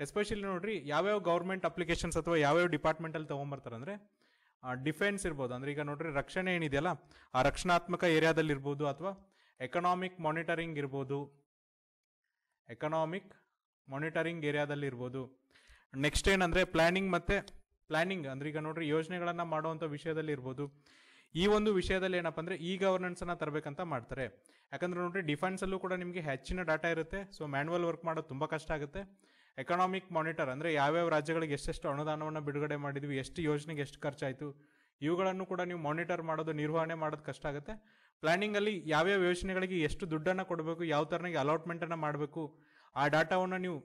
ಎಸ್ಪೆಷಲಿ ನೋಡ್ರಿ ಯಾವ್ಯಾವ ಗೌರ್ಮೆಂಟ್ ಅಪ್ಲಿಕೇಶನ್ಸ್ ಅಥವಾ ಯಾವ್ಯಾವ ಡಿಪಾರ್ಟ್ಮೆಂಟಲ್ಲಿ ತೊಗೊಂಬರ್ತಾರೆ ಅಂದರೆ ಡಿಫೆನ್ಸ್ ಇರ್ಬೋದು ಅಂದರೆ ಈಗ ನೋಡ್ರಿ ರಕ್ಷಣೆ ಏನಿದೆಯಲ್ಲ ಆ ರಕ್ಷಣಾತ್ಮಕ ಏರಿಯಾದಲ್ಲಿ ಅಥವಾ ಎಕನಾಮಿಕ್ ಮಾನಿಟರಿಂಗ್ ಇರ್ಬೋದು ಎಕನಾಮಿಕ್ ಮಾನಿಟರಿಂಗ್ ಏರಿಯಾದಲ್ಲಿ ಇರ್ಬೋದು ನೆಕ್ಸ್ಟ್ ಏನಂದ್ರೆ ಪ್ಲಾನಿಂಗ್ ಮತ್ತೆ ಪ್ಲಾನಿಂಗ್ ಅಂದ್ರೆ ಈಗ ನೋಡ್ರಿ ಯೋಜನೆಗಳನ್ನ ಮಾಡುವಂತ ವಿಷಯದಲ್ಲಿ ಇರ್ಬೋದು ಈ ಒಂದು ವಿಷಯದಲ್ಲಿ ಏನಪ್ಪ ಅಂದ್ರೆ ಇ ಗವರ್ನೆನ್ಸ್ ತರಬೇಕಂತ ಮಾಡ್ತಾರೆ ಯಾಕಂದ್ರೆ ನೋಡ್ರಿ ಡಿಫೆನ್ಸ್ ಅಲ್ಲೂ ಕೂಡ ನಿಮಗೆ ಹೆಚ್ಚಿನ ಡಾಟಾ ಇರುತ್ತೆ ಸೊ ಮ್ಯಾನ್ಯುವಲ್ ವರ್ಕ್ ಮಾಡೋದು ತುಂಬಾ ಕಷ್ಟ ಆಗುತ್ತೆ ಎಕನಾಮಿಕ್ ಮಾನಿಟರ್ ಅಂದ್ರೆ ಯಾವ್ಯಾವ ರಾಜ್ಯಗಳಿಗೆ ಎಷ್ಟೆಷ್ಟು ಅನುದಾನವನ್ನು ಬಿಡುಗಡೆ ಮಾಡಿದ್ವಿ ಎಷ್ಟು ಯೋಜನೆಗೆ ಎಷ್ಟು ಖರ್ಚಾಯಿತು ಇವುಗಳನ್ನು ಕೂಡ ನೀವು ಮಾನಿಟರ್ ಮಾಡೋದು ನಿರ್ವಹಣೆ ಮಾಡೋದು ಕಷ್ಟ ಆಗುತ್ತೆ ಪ್ಲಾನಿಂಗ್ ಅಲ್ಲಿ ಯಾವ್ಯಾವ ಯೋಜನೆಗಳಿಗೆ ಎಷ್ಟು ದುಡ್ಡನ್ನು ಕೊಡಬೇಕು ಯಾವ ಥರನಾಗಿ ಅಲಾಟ್ಮೆಂಟನ್ನು ಮಾಡಬೇಕು ಆ ಡಾಟಾವನ್ನು ನೀವು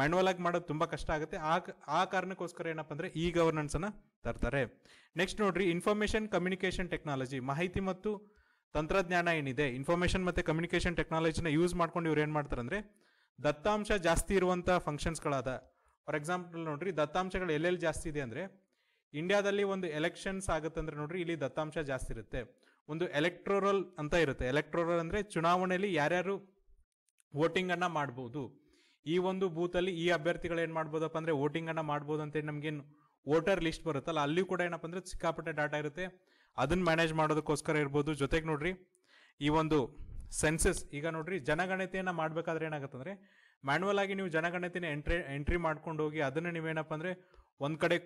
ಮ್ಯಾನ್ವಲ್ ಆಗಿ ಮಾಡೋದು ತುಂಬ ಕಷ್ಟ ಆಗುತ್ತೆ ಆ ಆ ಕಾರಣಕ್ಕೋಸ್ಕರ ಏನಪ್ಪ ಅಂದರೆ ಇ ಗವರ್ನೆನ್ಸನ್ನು ತರ್ತಾರೆ ನೆಕ್ಸ್ಟ್ ನೋಡ್ರಿ ಇನ್ಫಾರ್ಮೇಷನ್ ಕಮ್ಯುನಿಕೇಷನ್ ಟೆಕ್ನಾಲಜಿ ಮಾಹಿತಿ ಮತ್ತು ತಂತ್ರಜ್ಞಾನ ಏನಿದೆ ಇನ್ಫಾರ್ಮೇಷನ್ ಮತ್ತು ಕಮ್ಯುನಿಕೇಷನ್ ಟೆಕ್ನಾಲಜಿನ ಯೂಸ್ ಮಾಡ್ಕೊಂಡು ಇವ್ರು ಏನು ಮಾಡ್ತಾರೆ ಅಂದರೆ ದತ್ತಾಂಶ ಜಾಸ್ತಿ ಇರುವಂಥ ಫಂಕ್ಷನ್ಸ್ಗಳಾದ ಫಾರ್ ಎಕ್ಸಾಂಪಲ್ ನೋಡ್ರಿ ದತ್ತಾಂಶಗಳು ಎಲ್ಲೆಲ್ಲಿ ಜಾಸ್ತಿ ಇದೆ ಅಂದರೆ ಇಂಡಿಯಾದಲ್ಲಿ ಒಂದು ಎಲೆಕ್ಷನ್ಸ್ ಆಗುತ್ತಂದ್ರೆ ನೋಡ್ರಿ ಇಲ್ಲಿ ದತ್ತಾಂಶ ಜಾಸ್ತಿ ಇರುತ್ತೆ ಒಂದು ಎಲೆಕ್ಟ್ರೋರಲ್ ಅಂತ ಇರುತ್ತೆ ಎಲೆಕ್ಟ್ರೋರಲ್ ಅಂದರೆ ಚುನಾವಣೆಯಲ್ಲಿ ಯಾರ್ಯಾರು ವೋಟಿಂಗ್ ಅನ್ನ ಮಾಡಬಹುದು ಈ ಒಂದು ಬೂತ್ ಅಲ್ಲಿ ಈ ಅಭ್ಯರ್ಥಿಗಳು ಏನ್ ಮಾಡ್ಬೋದಪ್ಪ ಅಂದ್ರೆ ವೋಟಿಂಗ್ ಅನ್ನ ಮಾಡಬಹುದು ಅಂತೇಳಿ ನಮ್ಗೇನು ವೋಟರ್ ಲಿಸ್ಟ್ ಬರುತ್ತಲ್ಲ ಅಲ್ಲಿ ಕೂಡ ಏನಪ್ಪ ಅಂದ್ರೆ ಸಿಕ್ಕಾಪಟ್ಟೆ ಡಾಟಾ ಇರುತ್ತೆ ಅದನ್ನ ಮ್ಯಾನೇಜ್ ಮಾಡೋದಕ್ಕೋಸ್ಕರ ಇರ್ಬೋದು ಜೊತೆಗೆ ನೋಡ್ರಿ ಈ ಒಂದು ಸೆನ್ಸಸ್ ಈಗ ನೋಡ್ರಿ ಜನಗಣತಿಯನ್ನ ಮಾಡ್ಬೇಕಾದ್ರೆ ಏನಾಗುತ್ತೆ ಅಂದ್ರೆ ಮ್ಯಾನ್ಯಲ್ ಆಗಿ ನೀವು ಜನಗಣತಿನ ಎಂಟ್ರಿ ಎಂಟ್ರಿ ಮಾಡ್ಕೊಂಡು ಹೋಗಿ ಅದನ್ನ ನೀವೇನಪ್ಪ ಅಂದ್ರೆ ಒಂದ್ ಕಡೆ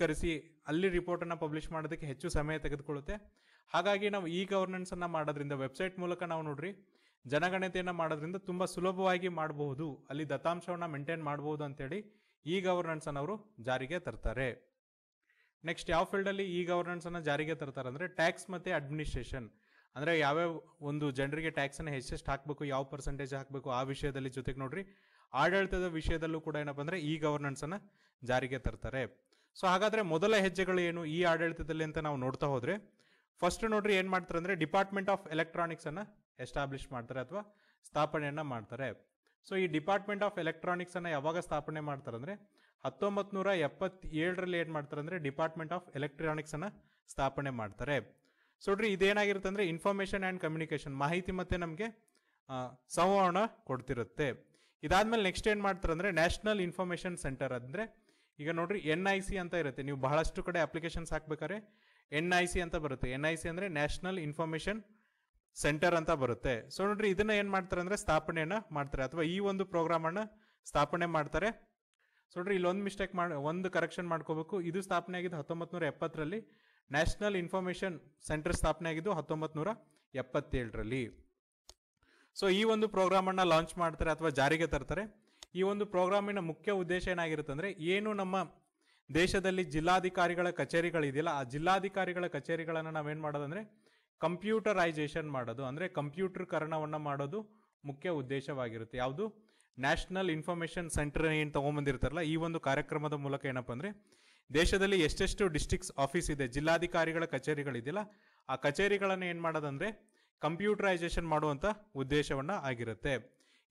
ಕರೆಸಿ ಅಲ್ಲಿ ರಿಪೋರ್ಟ್ ಅನ್ನ ಪಬ್ಲಿಷ್ ಮಾಡೋದಕ್ಕೆ ಹೆಚ್ಚು ಸಮಯ ತೆಗೆದುಕೊಳ್ಳುತ್ತೆ ಹಾಗಾಗಿ ನಾವು ಇ ಗವರ್ನೆನ್ಸ್ ಅನ್ನ ಮಾಡೋದ್ರಿಂದ ವೆಬ್ಸೈಟ್ ಮೂಲಕ ನಾವು ನೋಡ್ರಿ ಜನಗಣತಿಯನ್ನು ಮಾಡೋದ್ರಿಂದ ತುಂಬ ಸುಲಭವಾಗಿ ಮಾಡಬಹುದು ಅಲ್ಲಿ ದತ್ತಾಂಶವನ್ನು ಮೇಂಟೈನ್ ಮಾಡಬಹುದು ಅಂತೇಳಿ ಇ ಗವರ್ನೆನ್ಸ್ ಅವರು ಜಾರಿಗೆ ತರ್ತಾರೆ ನೆಕ್ಸ್ಟ್ ಯಾವ ಫೀಲ್ಡಲ್ಲಿ ಇ ಗವರ್ನೆನ್ಸ್ ಅನ್ನು ಜಾರಿಗೆ ತರ್ತಾರೆ ಅಂದರೆ ಟ್ಯಾಕ್ಸ್ ಮತ್ತು ಅಡ್ಮಿನಿಸ್ಟ್ರೇಷನ್ ಅಂದರೆ ಯಾವ್ಯಾವ ಒಂದು ಜನರಿಗೆ ಟ್ಯಾಕ್ಸನ್ನು ಹೆಚ್ಚೆಷ್ಟು ಹಾಕಬೇಕು ಯಾವ ಪರ್ಸೆಂಟೇಜ್ ಹಾಕಬೇಕು ಆ ವಿಷಯದಲ್ಲಿ ಜೊತೆಗೆ ನೋಡ್ರಿ ಆಡಳಿತದ ವಿಷಯದಲ್ಲೂ ಕೂಡ ಏನಪ್ಪ ಅಂದರೆ ಇ ಗವರ್ನೆನ್ಸನ್ನು ಜಾರಿಗೆ ತರ್ತಾರೆ ಸೊ ಹಾಗಾದರೆ ಮೊದಲ ಹೆಜ್ಜೆಗಳು ಏನು ಈ ಆಡಳಿತದಲ್ಲಿ ಅಂತ ನಾವು ನೋಡ್ತಾ ಹೋದರೆ ಫಸ್ಟ್ ನೋಡ್ರಿ ಏನು ಮಾಡ್ತಾರೆ ಅಂದರೆ ಡಿಪಾರ್ಟ್ಮೆಂಟ್ ಆಫ್ ಎಲೆಕ್ಟ್ರಾನಿಕ್ಸನ್ನು ಎಸ್ಟಾಬ್ಲಿಷ್ ಮಾಡ್ತಾರೆ ಅಥವಾ ಸ್ಥಾಪನೆಯನ್ನು ಮಾಡ್ತಾರೆ ಸೊ ಈ ಡಿಪಾರ್ಟ್ಮೆಂಟ್ ಆಫ್ ಎಲೆಕ್ಟ್ರಾನಿಕ್ಸ್ ಅನ್ನ ಯಾವಾಗ ಸ್ಥಾಪನೆ ಮಾಡ್ತಾರೆ ಅಂದ್ರೆ ಹತ್ತೊಂಬತ್ತು ನೂರ ಎಪ್ಪತ್ತೇಳರಲ್ಲಿ ಏನ್ ಮಾಡ್ತಾರೆ ಅಂದ್ರೆ ಡಿಪಾರ್ಟ್ಮೆಂಟ್ ಆಫ್ ಎಲೆಕ್ಟ್ರಾನಿಕ್ಸ್ ಅನ್ನ ಸ್ಥಾಪನೆ ಮಾಡ್ತಾರೆ ಸೊ ನೋಡ್ರಿ ಇದೇನಾಗಿರುತ್ತೆ ಅಂದ್ರೆ ಇನ್ಫಾರ್ಮೇಶನ್ ಆ್ಯಂಡ್ ಕಮ್ಯುನಿಕೇಶನ್ ಮಾಹಿತಿ ಮತ್ತೆ ನಮಗೆ ಸಂವಹನ ಕೊಡ್ತಿರುತ್ತೆ ಇದಾದ್ಮೇಲೆ ನೆಕ್ಸ್ಟ್ ಏನು ಮಾಡ್ತಾರೆ ಅಂದ್ರೆ ನ್ಯಾಷನಲ್ ಇನ್ಫಾರ್ಮೇಷನ್ ಸೆಂಟರ್ ಅಂದರೆ ಈಗ ನೋಡ್ರಿ ಎನ್ ಐ ಸಿ ಅಂತ ಇರುತ್ತೆ ನೀವು ಬಹಳಷ್ಟು ಕಡೆ ಅಪ್ಲಿಕೇಶನ್ಸ್ ಹಾಕ್ಬೇಕಾದ್ರೆ ಎನ್ ಐ ಸಿ ಅಂತ ಬರುತ್ತೆ ಎನ್ ಐ ಸಿ ಅಂದ್ರೆ ನ್ಯಾಷನಲ್ ಇನ್ಫಾರ್ಮೇಷನ್ ಸೆಂಟರ್ ಅಂತ ಬರುತ್ತೆ ಸೊ ನೋಡ್ರಿ ಇದನ್ನ ಏನ್ ಮಾಡ್ತಾರೆ ಅಂದ್ರೆ ಸ್ಥಾಪನೆಯನ್ನ ಮಾಡ್ತಾರೆ ಅಥವಾ ಈ ಒಂದು ಪ್ರೋಗ್ರಾಮ್ ಅನ್ನ ಸ್ಥಾಪನೆ ಮಾಡ್ತಾರೆ ಸೊ ನೋಡ್ರಿ ಇಲ್ಲಿ ಒಂದು ಮಿಸ್ಟೇಕ್ ಮಾಡಿ ಒಂದು ಕರೆಕ್ಷನ್ ಮಾಡ್ಕೋಬೇಕು ಇದು ಸ್ಥಾಪನೆ ಆಗಿದ್ದು ಹತ್ತೊಂಬತ್ತು ನೂರ ಎಪ್ಪತ್ತರಲ್ಲಿ ನ್ಯಾಷನಲ್ ಇನ್ಫಾರ್ಮೇಶನ್ ಸೆಂಟರ್ ಸ್ಥಾಪನೆ ಆಗಿದ್ದು ಹತ್ತೊಂಬತ್ತು ನೂರ ಎಪ್ಪತ್ತೇಳರಲ್ಲಿ ಸೊ ಈ ಒಂದು ಪ್ರೋಗ್ರಾಮ್ ಅನ್ನ ಲಾಂಚ್ ಮಾಡ್ತಾರೆ ಅಥವಾ ಜಾರಿಗೆ ತರ್ತಾರೆ ಈ ಒಂದು ಪ್ರೋಗ್ರಾಮಿನ ಮುಖ್ಯ ಉದ್ದೇಶ ಏನಾಗಿರುತ್ತೆ ಅಂದ್ರೆ ಏನು ನಮ್ಮ ದೇಶದಲ್ಲಿ ಜಿಲ್ಲಾಧಿಕಾರಿಗಳ ಕಚೇರಿಗಳಿದೆಯಲ್ಲ ಆ ಜಿಲ್ಲಾಧಿಕಾರಿಗಳ ಕಚೇರಿಗಳನ್ನು ನಾವೇನು ಮಾಡೋದಂದ್ರೆ ಕಂಪ್ಯೂಟರೈಸೇಷನ್ ಮಾಡೋದು ಅಂದರೆ ಕಂಪ್ಯೂಟರ್ಕರಣವನ್ನು ಮಾಡೋದು ಮುಖ್ಯ ಉದ್ದೇಶವಾಗಿರುತ್ತೆ ಯಾವುದು ನ್ಯಾಷನಲ್ ಇನ್ಫಾರ್ಮೇಷನ್ ಸೆಂಟರ್ ಏನು ತೊಗೊಂಬಂದಿರ್ತಾರಲ್ಲ ಈ ಒಂದು ಕಾರ್ಯಕ್ರಮದ ಮೂಲಕ ಏನಪ್ಪ ಅಂದರೆ ದೇಶದಲ್ಲಿ ಎಷ್ಟೆಷ್ಟು ಡಿಸ್ಟಿಕ್ಸ್ ಆಫೀಸ್ ಇದೆ ಜಿಲ್ಲಾಧಿಕಾರಿಗಳ ಕಚೇರಿಗಳಿದೆಯಲ್ಲ ಆ ಕಚೇರಿಗಳನ್ನು ಏನು ಮಾಡೋದಂದರೆ ಕಂಪ್ಯೂಟರೈಸೇಷನ್ ಮಾಡುವಂಥ ಉದ್ದೇಶವನ್ನು ಆಗಿರುತ್ತೆ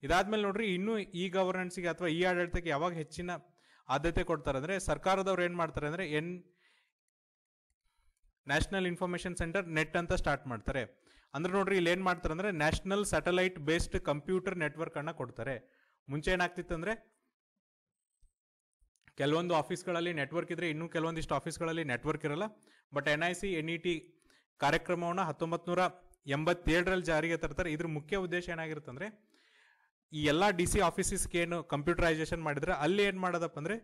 ಇದಾದ್ಮೇಲೆ ನೋಡ್ರಿ ಇನ್ನೂ ಈ ಗವರ್ನೆನ್ಸ್ಗೆ ಅಥವಾ ಈ ಆಡಳಿತಕ್ಕೆ ಯಾವಾಗ ಹೆಚ್ಚಿನ ಆದ್ಯತೆ ಕೊಡ್ತಾರೆ ಅಂದರೆ ಸರ್ಕಾರದವ್ರು ಏನು ಮಾಡ್ತಾರೆ ಅಂದರೆ N national information centre net ಅಂತ ಸ್ಟಾರ್ಟ್ ಮಾಡ್ತಾರೆ ಅಂದ್ರೆ ನೋಡ್ರಿ ಇಲ್ಲಿ ಏನ್ ಮಾಡ್ತಾರೆ ಅಂದ್ರೆ national satellite based computer network ಅನ್ನ ಕೊಡ್ತಾರೆ ಮುಂಚೆ ಏನಾಗ್ತಿತ್ತು ಅಂದ್ರೆ ಕೆಲವೊಂದು ಆಫೀಸ್ಗಳಲ್ಲಿ ನೆಟ್ವರ್ಕ್ ಇದ್ರೆ ಇನ್ನೂ ಕೆಲವೊಂದಿಷ್ಟು ಆಫೀಸ್ಗಳಲ್ಲಿ ನೆಟ್ವರ್ಕ್ ಇರಲ್ಲ but N I C N E e T ಕಾರ್ಯಕ್ರಮವನ್ನು ಹತ್ತೊಂಬತ್ತು ಎಂಬತ್ತೇಳರಲ್ಲಿ ಜಾರಿಗೆ ತರ್ತಾರೆ ಇದ್ರ ಮುಖ್ಯ ಉದ್ದೇಶ ಏನಾಗಿರುತ್ತೆ ಅಂದ್ರೆ ಈ ಎಲ್ಲ ಡಿ ಸಿ ಆಫೀಸಸ್ಗೆ ಏನು ಕಂಪ್ಯೂಟರೈಸೇಷನ್ ಮಾಡಿದ್ರೆ ಅಲ್ಲಿ ಏನು ಮಾಡೋದಪ್ಪ ಅಂದರೆ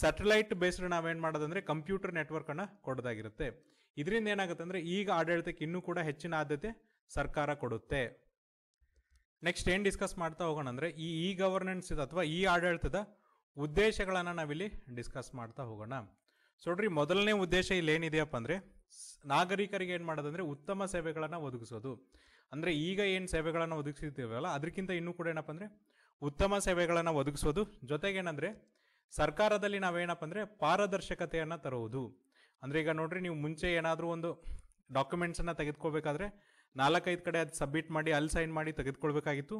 ಸ್ಯಾಟಲೈಟ್ ಬೇಸ್ಡ್ ನಾವೇನು ಮಾಡೋದಂದ್ರೆ ಕಂಪ್ಯೂಟರ್ ನೆಟ್ವರ್ಕನ್ನು ಕೊಡೋದಾಗಿರುತ್ತೆ ಇದರಿಂದ ಏನಾಗುತ್ತೆ ಅಂದರೆ ಈಗ ಆಡಳಿತಕ್ಕೆ ಇನ್ನೂ ಕೂಡ ಹೆಚ್ಚಿನ ಆದ್ಯತೆ ಸರ್ಕಾರ ಕೊಡುತ್ತೆ ನೆಕ್ಸ್ಟ್ ಏನು ಡಿಸ್ಕಸ್ ಮಾಡ್ತಾ ಹೋಗೋಣ ಅಂದರೆ ಈ ಇ ಗವರ್ನೆನ್ಸ್ ಇದು ಅಥವಾ ಈ ಆಡಳಿತದ ಉದ್ದೇಶಗಳನ್ನು ನಾವಿಲ್ಲಿ ಡಿಸ್ಕಸ್ ಮಾಡ್ತಾ ಹೋಗೋಣ ಸೊಡ್ರಿ ಮೊದಲನೇ ಉದ್ದೇಶ ಇಲ್ಲಿ ಏನಿದೆಯಪ್ಪ ಅಂದರೆ ನಾಗರಿಕರಿಗೆ ಏನು ಮಾಡೋದಂದರೆ ಉತ್ತಮ ಸೇವೆಗಳನ್ನು ಒದಗಿಸೋದು ಅಂದರೆ ಈಗ ಏನು ಸೇವೆಗಳನ್ನು ಒದಗಿಸಿದ್ದೀವಲ್ಲ ಅದಕ್ಕಿಂತ ಇನ್ನೂ ಕೂಡ ಏನಪ್ಪ ಅಂದರೆ ಉತ್ತಮ ಸೇವೆಗಳನ್ನು ಒದಗಿಸೋದು ಜೊತೆಗೇನಂದರೆ ಸರ್ಕಾರದಲ್ಲಿ ನಾವೇನಪ್ಪ ಅಂದರೆ ಪಾರದರ್ಶಕತೆಯನ್ನು ತರುವುದು ಅಂದರೆ ಈಗ ನೋಡಿರಿ ನೀವು ಮುಂಚೆ ಏನಾದರೂ ಒಂದು ಡಾಕ್ಯುಮೆಂಟ್ಸನ್ನು ತೆಗೆದುಕೋಬೇಕಾದ್ರೆ ನಾಲ್ಕೈದು ಕಡೆ ಅದು ಸಬ್ಮಿಟ್ ಮಾಡಿ ಅಲ್ಲಿ ಸೈನ್ ಮಾಡಿ ತೆಗೆದುಕೊಳ್ಬೇಕಾಗಿತ್ತು